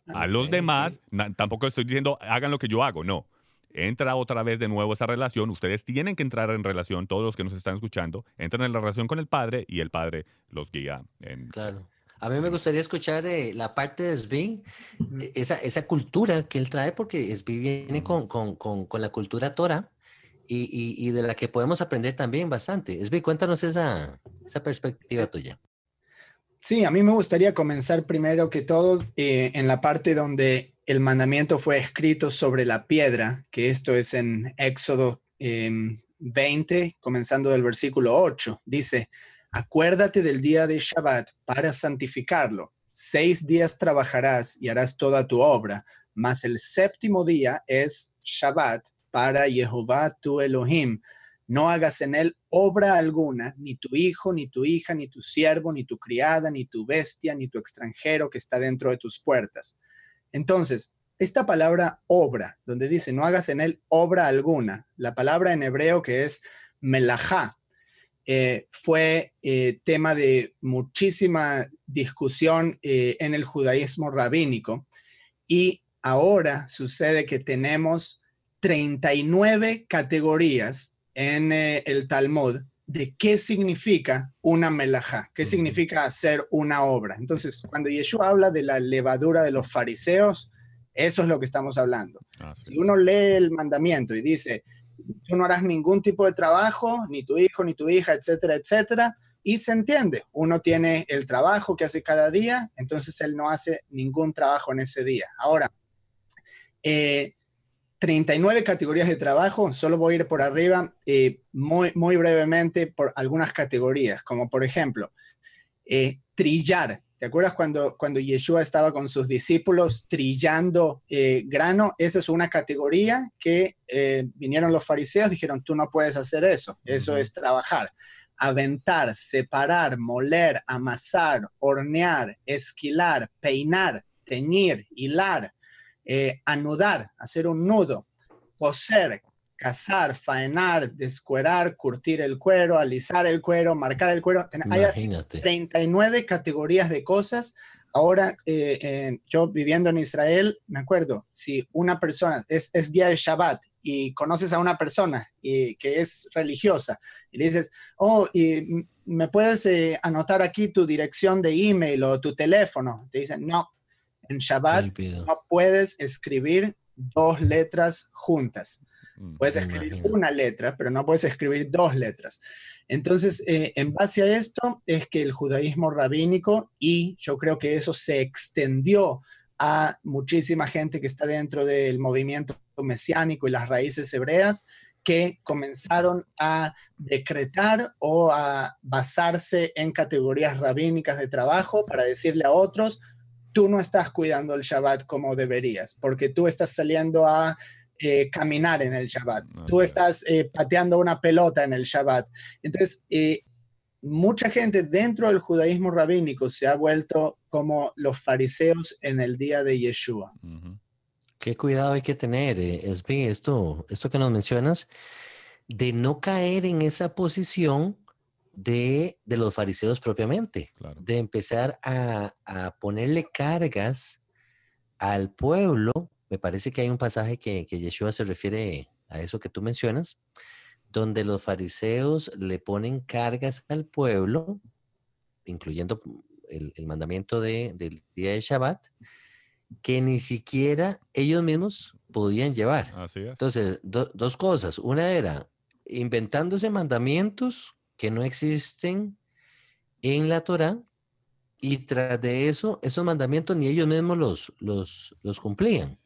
A ah, los demás, tampoco estoy diciendo hagan lo que yo hago, no. Entra otra vez de nuevo esa relación. Ustedes tienen que entrar en relación, todos los que nos están escuchando, entran en la relación con el padre y el padre los guía. claro. A mí me gustaría escuchar eh, la parte de Svi, e, esa, esa, cultura que él trae, porque Svi viene con, con, con, la cultura tora y, de la que podemos aprender también bastante. Esbi, cuéntanos esa, perspectiva tuya. Sí, a mí me gustaría comenzar primero que todo eh, en la parte donde el mandamiento fue escrito sobre la piedra, que esto es en Éxodo 20, em, comenzando del versículo 8. Dice, acuérdate del día de Shabbat para santificarlo. Seis días trabajarás y harás toda tu obra, mas el séptimo día es Shabbat para Jehová tu Elohim. No hagas en él obra alguna, ni tu hijo, ni tu hija, ni tu siervo, ni tu criada, ni tu bestia, ni tu extranjero que está dentro de tus puertas. Entonces, esta palabra obra, donde dice no hagas en él obra alguna, la palabra en hebreo que es melajá, eh, fue eh, tema de muchísima discusión eh, en el judaísmo rabínico y ahora sucede que tenemos 39 categorías en eh, el Talmud de qué significa una melajá, qué significa hacer una obra. Entonces, cuando Yeshua habla de la levadura de los fariseos, eso es lo que estamos hablando. Ah, si uno lee el mandamiento y dice, tú no harás ningún tipo de trabajo, ni tu hijo, ni tu hija, etcétera, etcétera, y se entiende, uno tiene el trabajo que hace cada día, entonces él no hace ningún trabajo en ese día. Ahora, eh, 39 categorías de trabajo, solo voy a ir por arriba eh, muy, muy brevemente por algunas categorías, como por ejemplo, eh, trillar. ¿Te acuerdas cuando, cuando Yeshua estaba con sus discípulos trillando eh, grano? Esa es una categoría que vinieron los fariseos, dijeron, tú no puedes hacer eso, eso es trabajar. Aventar, separar, moler, amasar, hornear, esquilar, peinar, teñir, hilar, eh, anudar, hacer un nudo, coser, cazar, faenar, descuerar, curtir el cuero, alisar el cuero, marcar el cuero. Hay 39 categorías de cosas. Ahora, eh, eh, yo viviendo en Israel, me acuerdo, si una persona es, día de Shabbat y conoces a una persona y, que es religiosa y le dices, oh, ¿me puedes anotar aquí tu dirección de email o tu teléfono? Te dicen, no, en Shabbat no puedes escribir dos letras juntas. Mm, puedes escribir una letra, pero no puedes escribir dos letras. Entonces, eh, en base a esto es que el judaísmo rabínico, y yo creo que eso se extendió a muchísima gente que está dentro del movimiento mesiánico y las raíces hebreas, que comenzaron a decretar o a basarse en categorías rabínicas de trabajo para decirle a otros, tú no estás cuidando el Shabbat como deberías, porque tú estás saliendo a eh, caminar en el Shabbat, tú estás eh, pateando una pelota en el Shabbat. Entonces, eh, mucha gente dentro del judaísmo rabínico se ha vuelto como los fariseos en el día de Yeshua. Qué cuidado hay que tener, Esbi, esto, esto que nos mencionas, de no caer en esa posición de, los fariseos propiamente, de empezar a, ponerle cargas al pueblo. Me parece que hay un pasaje que, que Yeshua se refiere a eso que tú mencionas, donde los fariseos le ponen cargas al pueblo, incluyendo el, mandamiento de, del día de Shabbat, que ni siquiera ellos mismos podían llevar. Entonces, dos cosas. Una era inventándose mandamientos que no existen en la Torá y tras de eso, esos mandamientos ni ellos mismos los, los, cumplían.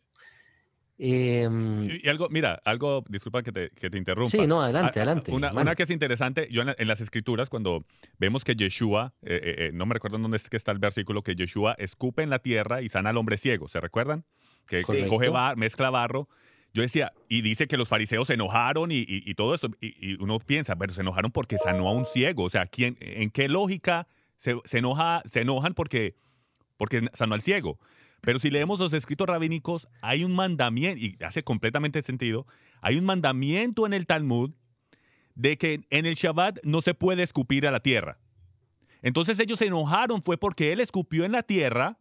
Em, y, algo, mira, algo, disculpa que te, que te interrumpa. Sí, no, adelante, ah, ah, adelante. Una, que es interesante, yo en, las escrituras, cuando vemos que Yeshua, eh, eh, eh, no me recuerdo dónde que está el versículo, que Yeshua escupe en la tierra y sana al hombre ciego, ¿se recuerdan? Que coge barro, mezcla barro yo decía, y dice que los fariseos se enojaron y, y, todo eso, y, uno piensa, pero se enojaron porque sanó a un ciego, o sea, ¿en qué lógica se, enoja, se enojan porque, porque sanó al ciego? Pero si leemos los escritos rabínicos, hay un mandamiento, y hace completamente sentido, hay un mandamiento en el Talmud de que en el Shabbat no se puede escupir a la tierra. Entonces ellos se enojaron fue porque él escupió en la tierra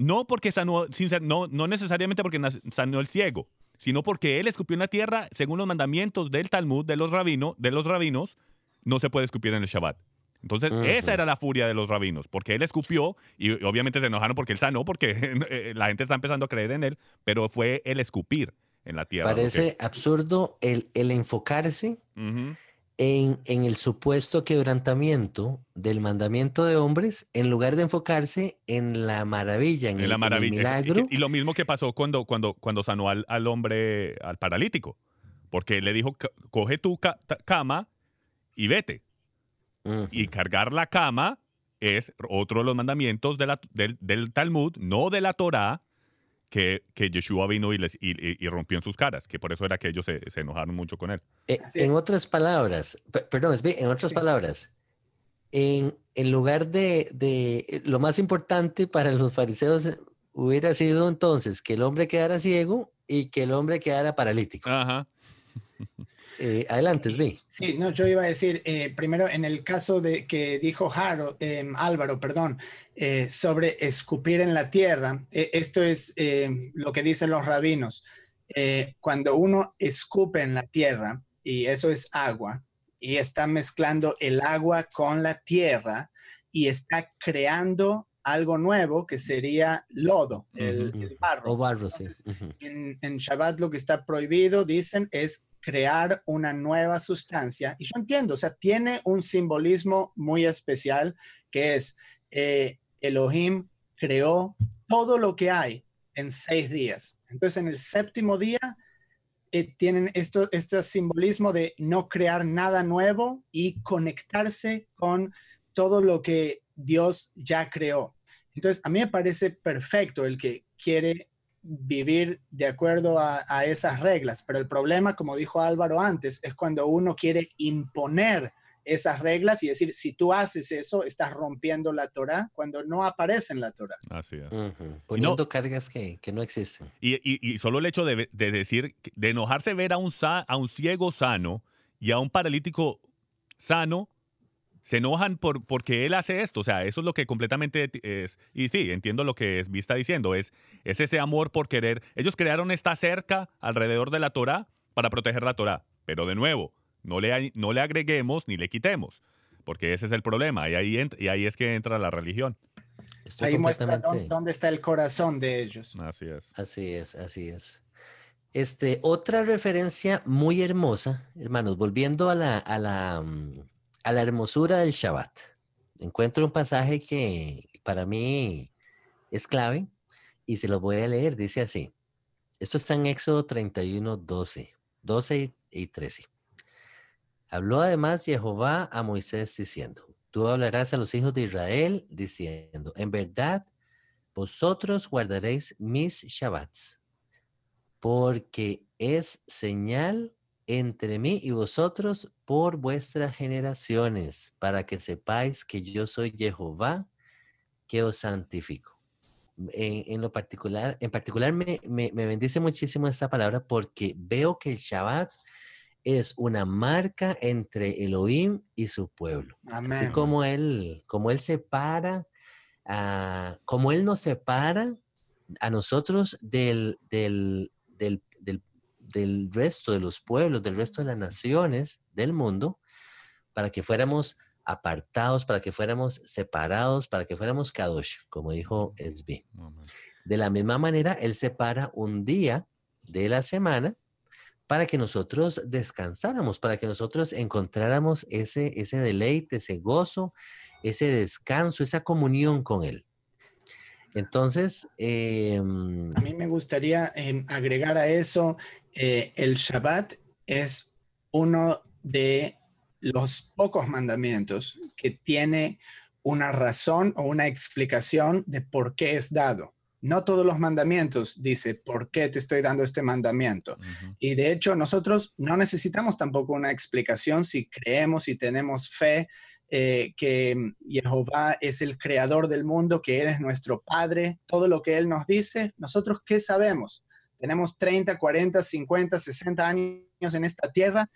no porque sanó, no, necesariamente porque sanó el ciego, sino porque él escupió en la tierra, según los mandamientos del Talmud, de los, de los rabinos, no se puede escupir en el Shabbat. Entonces, esa era la furia de los rabinos, porque él escupió y obviamente se enojaron porque él sanó, porque eh, la gente está empezando a creer en él, pero fue el escupir en la tierra. Parece absurdo el, enfocarse en, el supuesto quebrantamiento del mandamiento de hombres en lugar de enfocarse en la maravilla, en, el milagro. Y, lo mismo que pasó cuando, cuando, cuando sanó al, hombre, al paralítico, porque le dijo, coge tu cama y vete. Y cargar la cama es otro de los mandamientos del, del, Talmud, no de la Torá, que, que Yeshua vino y, les, y, rompió en sus caras, que por eso era que ellos se, enojaron mucho con él. Eh, en otras palabras, perdón, en otras palabras, en, en lugar de, de, lo más importante para los fariseos hubiera sido entonces que el hombre quedara ciego y que el hombre quedara paralítico. Ajá. Eh, adelante, Svi. Sí, no, yo iba a decir, eh, primero, en el caso de que dijo Haro, em, Álvaro, perdón, eh, sobre escupir en la tierra, esto es em, lo que dicen los rabinos. cuando uno escupe en la tierra, y eso es agua, y está mezclando el agua con la tierra, y está creando algo nuevo que sería lodo, el, barro. O barro, en, en Shabbat lo que está prohibido, dicen, es crear una nueva sustancia. Y yo entiendo, o sea, tiene un simbolismo muy especial que es eh, Elohim creó todo lo que hay en seis días. Entonces, en el séptimo día eh, tienen esto, este simbolismo de no crear nada nuevo y conectarse con todo lo que Dios ya creó. Entonces, a mí me parece perfecto el que quiere vivir de acuerdo a, esas reglas, pero el problema, como dijo Álvaro antes, es cuando uno quiere imponer esas reglas y decir, si tú haces eso, estás rompiendo la Torah cuando no aparece en la Torah. Así es. Poniendo cargas que, no existen. Y, y, solo el hecho de, decir, de enojarse ver a un, a un ciego sano y a un paralítico sano, se enojan por, porque él hace esto. O sea, eso es lo que completamente es. Y sí, entiendo lo que Vista está diciendo. Es, es ese amor por querer. Ellos crearon esta cerca alrededor de la Torah para proteger la Torah. Pero de nuevo, no le, no le agreguemos ni le quitemos. Porque ese es el problema. Y ahí, y ahí es que entra la religión. ahí muestra dónde está el corazón de ellos. Así es. Así es, así es. Este, otra referencia muy hermosa, hermanos, volviendo a la, mm, a la hermosura del Shabbat. Encuentro un pasaje que para mí es clave y se lo voy a leer. Dice así. Esto está en Éxodo 31, 12, 12 y 13. Habló además Jehová a Moisés diciendo, tú hablarás a los hijos de Israel diciendo, en verdad, vosotros guardaréis mis Shabbats, porque es señal entre mí y vosotros por vuestras generaciones, para que sepáis que yo soy Jehová, que os santifico. En, lo particular, en particular me, bendice muchísimo esta palabra porque veo que el Shabbat es una marca entre Elohim y su pueblo. Así como él, como él separa, ah, como él nos separa a nosotros del, del, del del resto de los pueblos, del resto de las naciones del mundo, para que fuéramos apartados, para que fuéramos separados, para que fuéramos kadosh, como dijo Esbi. De la misma manera, Él separa un día de la semana para que nosotros descansáramos, para que nosotros encontráramos ese, ese deleite, ese gozo, ese descanso, esa comunión con Él. Entonces... Em, a mí me gustaría em, agregar a eso, eh, el Shabbat es uno de los pocos mandamientos que tiene una razón o una explicación de por qué es dado. No todos los mandamientos dice por qué te estoy dando este mandamiento. Y de hecho nosotros no necesitamos tampoco una explicación si creemos y tenemos fe eh, que Jehová es el creador del mundo, que Él es nuestro Padre, todo lo que Él nos dice, nosotros qué sabemos? Tenemos 30, 40, 50, 60 años en esta tierra.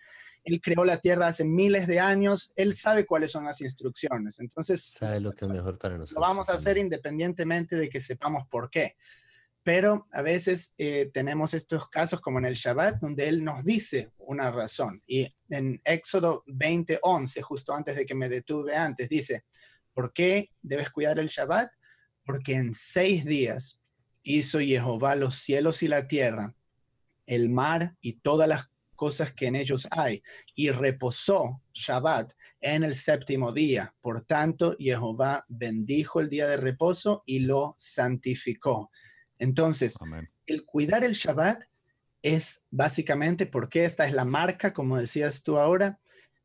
Él creó la tierra hace miles de años. Él sabe cuáles son las instrucciones. Entonces, sabe lo que es mejor para nosotros. Lo vamos a hacer independientemente de que sepamos por qué pero a veces eh, tenemos estos casos como en el Shabbat, donde Él nos dice una razón. Y en Éxodo 20:11, justo antes de que me detuve antes, dice, ¿por qué debes cuidar el Shabbat? Porque en seis días hizo Jehová los cielos y la tierra, el mar y todas las cosas que en ellos hay, y reposó Shabbat en el séptimo día. Por tanto, Jehová bendijo el día de reposo y lo santificó. Entonces, el cuidar el Shabbat es básicamente porque esta es la marca, como decías tú ahora,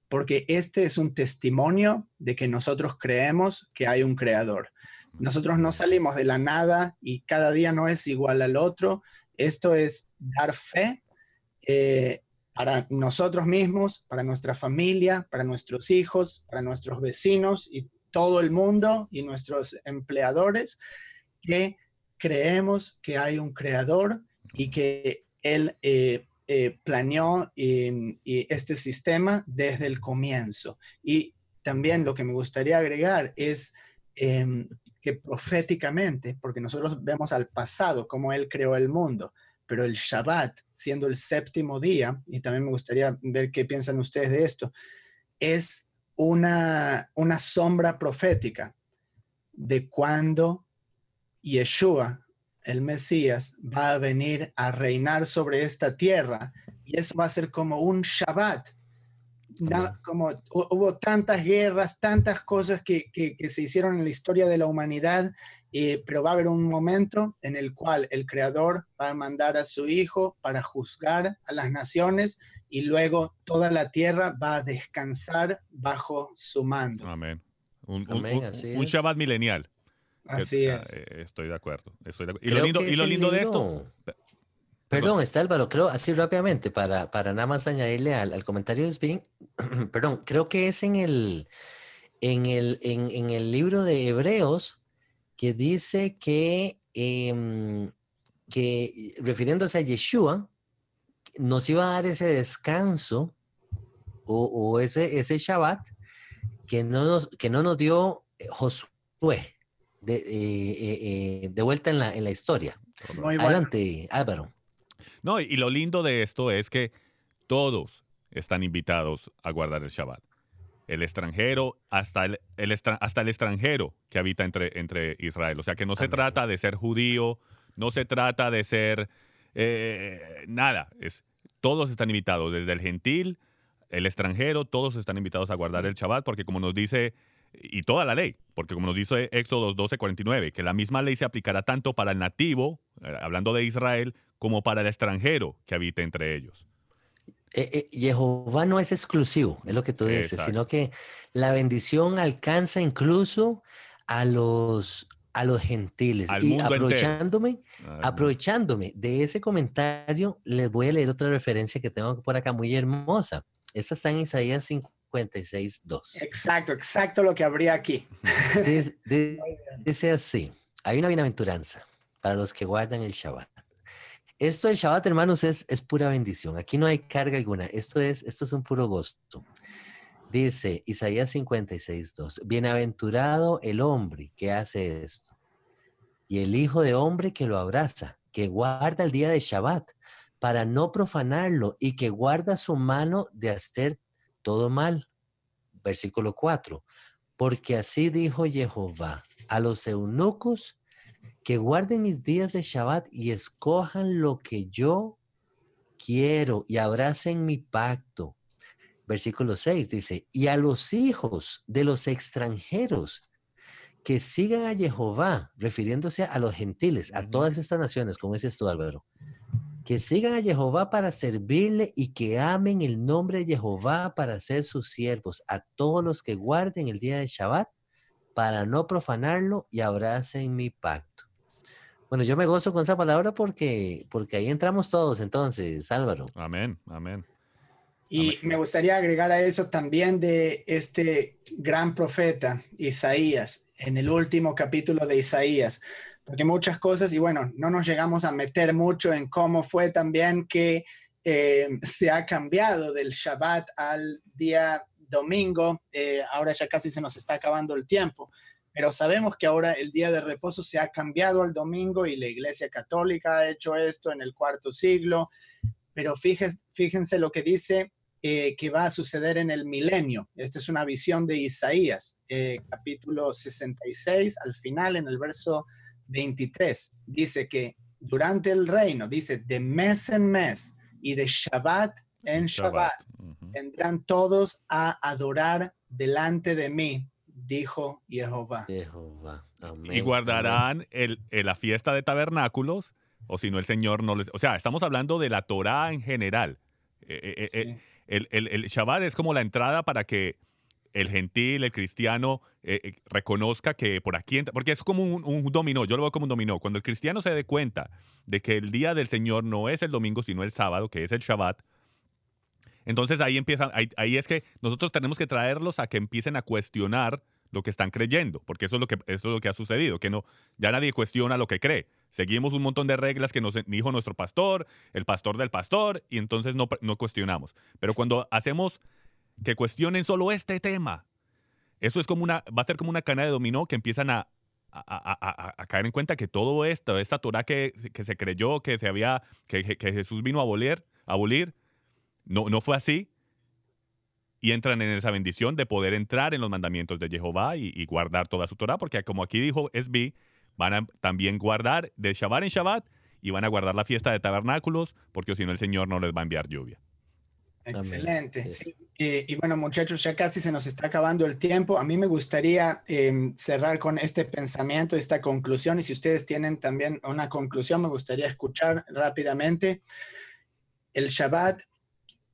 porque este es un testimonio de que nosotros creemos que hay un creador. Nosotros no salimos de la nada y cada día no es igual al otro. Esto es dar fe eh, para nosotros mismos, para nuestra familia, para nuestros hijos, para nuestros vecinos y todo el mundo y nuestros empleadores, que creemos que hay un creador y que él eh, eh, planeó em, este sistema desde el comienzo. Y también lo que me gustaría agregar es em, que proféticamente, porque nosotros vemos al pasado cómo él creó el mundo, pero el Shabbat, siendo el séptimo día, y también me gustaría ver qué piensan ustedes de esto, es una, una sombra profética de cuando Yeshua, el Mesías, va a venir a reinar sobre esta tierra. Y eso va a ser como un Shabbat. como hubo tantas guerras, tantas cosas que, se hicieron en la historia de la humanidad, pero va a haber un momento en el cual el Creador va a mandar a su Hijo para juzgar a las naciones y luego toda la tierra va a descansar bajo su mando. Amén. Un, un Shabbat milenial. Así ah, es. Eh, estoy de acuerdo. Y, lo lindo, de esto. Perdón, está Álvaro, creo, así rápidamente, para, para nada más añadirle al, comentario de Spin, perdón, creo que es en el, en el, en, el libro de Hebreos que dice que, em, que refiriéndose a Yeshua, nos iba a dar ese descanso o, ese, ese Shabbat que no, nos, que no nos dio eh, Josué. Eh, eh, eh, de, vuelta en la, en la historia. Adelante, Álvaro. No, y lo lindo de esto es que todos están invitados a guardar el Shabbat. El extranjero, hasta el, hasta el extranjero que habita entre, entre Israel. O sea que no se trata de ser judío, no se trata de ser nada. Es, todos están invitados, desde el gentil, el extranjero, todos están invitados a guardar el Shabbat, porque como nos dice y toda la ley, porque como nos dice Éxodo 49, que la misma ley se aplicará tanto para el nativo, eh, hablando de Israel, como para el extranjero que habita entre ellos. Eh, eh, Jehová no es exclusivo, es lo que tú dices, sino que la bendición alcanza incluso a los, a los gentiles. y aprovechándome, aprovechándome de ese comentario, les voy a leer otra referencia que tengo por acá muy hermosa. Esta está en Isaías 5. 56.2. Exacto, exacto lo que habría aquí. Dice, así, hay una bienaventuranza para los que guardan el Shabbat. Esto del Shabbat, hermanos, es, es pura bendición. Aquí no hay carga alguna. Esto es, esto es un puro gozo. Dice Isaías 56.2, bienaventurado el hombre que hace esto y el hijo de hombre que lo abraza, que guarda el día de Shabbat para no profanarlo y que guarda su mano de hacer todo mal. Versículo 4. Porque así dijo Jehová a los eunucos que guarden mis días de Shabbat y escojan lo que yo quiero y abracen mi pacto. Versículo 6 dice, y a los hijos de los extranjeros que sigan a Jehová, refiriéndose a los gentiles, a todas estas naciones, como dices tú, Álvaro, que sigan a Jehová para servirle y que amen el nombre de Jehová para ser sus siervos, a todos los que guarden el día de Shabbat para no profanarlo y abracen mi pacto. Bueno, yo me gozo con esa palabra porque, porque ahí entramos todos entonces, Álvaro. Amén, amén. Y me gustaría agregar a eso también de este gran profeta, Isaías, en el último capítulo de Isaías porque muchas cosas, y bueno, no nos llegamos a meter mucho en cómo fue también que eh, se ha cambiado del Shabbat al día domingo, eh, ahora ya casi se nos está acabando el tiempo, pero sabemos que ahora el día de reposo se ha cambiado al domingo y la Iglesia Católica ha hecho esto en el cuarto siglo, pero fíjense, lo que dice eh, que va a suceder en el milenio. Esta es una visión de Isaías, capítulo 66, al final en el verso 23 dice que durante el reino, dice, de mes en mes y de Shabbat en Shabbat, vendrán todos a adorar delante de mí, dijo Jehová. Y guardarán la fiesta de tabernáculos, o si no, el Señor no les... O sea, estamos hablando de la Torah en general. Eh, eh, eh, el, el, Shabbat es como la entrada para que el gentil, el cristiano, eh, eh, reconozca que por aquí porque es como un, dominó, yo lo veo como un dominó. Cuando el cristiano se dé cuenta de que el día del Señor no es el domingo, sino el sábado, que es el Shabbat, entonces ahí empiezan, ahí, es que nosotros tenemos que traerlos a que empiecen a cuestionar lo que están creyendo, porque eso es lo que, lo que ha sucedido, que no, ya nadie cuestiona lo que cree. Seguimos un montón de reglas que nos dijo nuestro pastor, el pastor del pastor, y entonces no, no cuestionamos. Pero cuando hacemos que cuestionen solo este tema. Eso es como una, va a ser como una cana de dominó que empiezan a, a, caer en cuenta que todo esto, esta Torah que, que se creyó, que se había, que, que Jesús vino a abolir, abolir no, no fue así. Y entran en esa bendición de poder entrar en los mandamientos de Jehová y, y guardar toda su Torah, porque como aquí dijo Esbi, van a también guardar de Shabbat en Shabbat y van a guardar la fiesta de tabernáculos, porque si no el Señor no les va a enviar lluvia. Excelente. Eh, y bueno, muchachos, ya casi se nos está acabando el tiempo. A mí me gustaría em, cerrar con este pensamiento, esta conclusión, y si ustedes tienen también una conclusión, me gustaría escuchar rápidamente. El Shabbat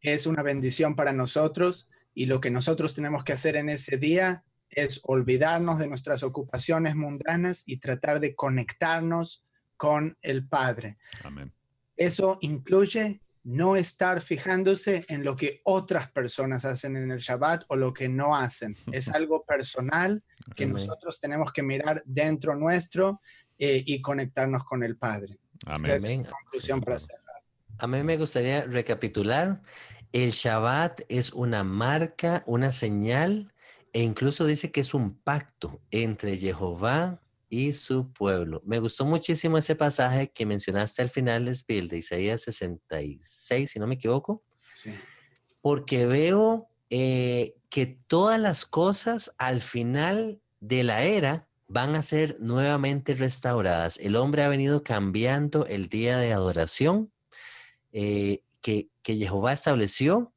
es una bendición para nosotros y lo que nosotros tenemos que hacer en ese día es olvidarnos de nuestras ocupaciones mundanas y tratar de conectarnos con el Padre. Amén. Eso incluye no estar fijándose en lo que otras personas hacen en el Shabbat o lo que no hacen. Es algo personal que nosotros tenemos que mirar dentro nuestro eh, y conectarnos con el Padre. Amén. conclusión para cerrar. A mí me gustaría recapitular. El Shabbat es una marca, una señal e incluso dice que es un pacto entre Jehová y su pueblo. Me gustó muchísimo ese pasaje que mencionaste al final, Bill, de Isaías 66, si no me equivoco, porque veo eh, que todas las cosas al final de la era van a ser nuevamente restauradas. El hombre ha venido cambiando el día de adoración eh, que, Jehová estableció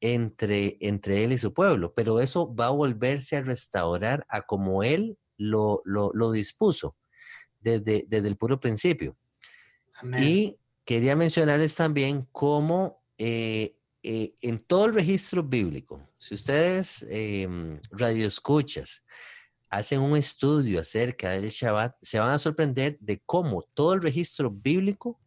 entre, entre él y su pueblo, pero eso va a volverse a restaurar a como él lo, lo, dispuso desde, desde, el puro principio. Y quería mencionarles también cómo eh, eh, en todo el registro bíblico, si ustedes em, radio escuchas hacen un estudio acerca del Shabbat, se van a sorprender de cómo todo el registro bíblico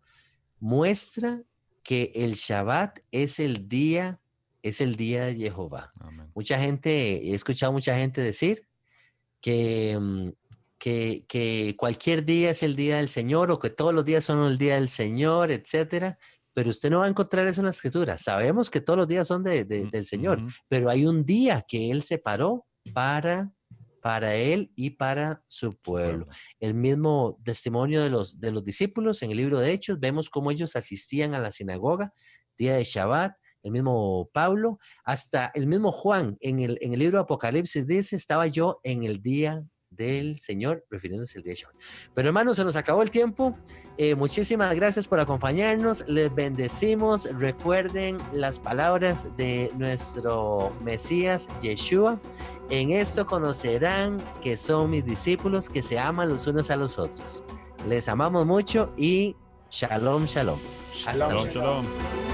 muestra que el Shabbat es el día, es el día de Jehová. Mucha gente, he escuchado mucha gente decir, Mm, que, que, cualquier día es el día del Señor o que todos los días son el día del Señor, etcétera. Pero usted no va a encontrar eso en la escritura. Sabemos que todos los días son de, mm, del Señor, pero hay un día que Él separó para para él y para su pueblo. El mismo testimonio de los, de los discípulos en el libro de Hechos, vemos cómo ellos asistían a la sinagoga, día de Shabbat, el mismo Pablo, hasta el mismo Juan en el, en el libro Apocalipsis dice, estaba yo en el día del Señor, refiriéndose al día de Shabbat. Pero hermanos, se nos acabó el tiempo. Eh, muchísimas gracias por acompañarnos. Les bendecimos. Recuerden las palabras de nuestro Mesías Yeshua. En esto conocerán que son mis discípulos, que se aman los unos a los otros. Les amamos mucho y shalom, shalom. shalom, shalom.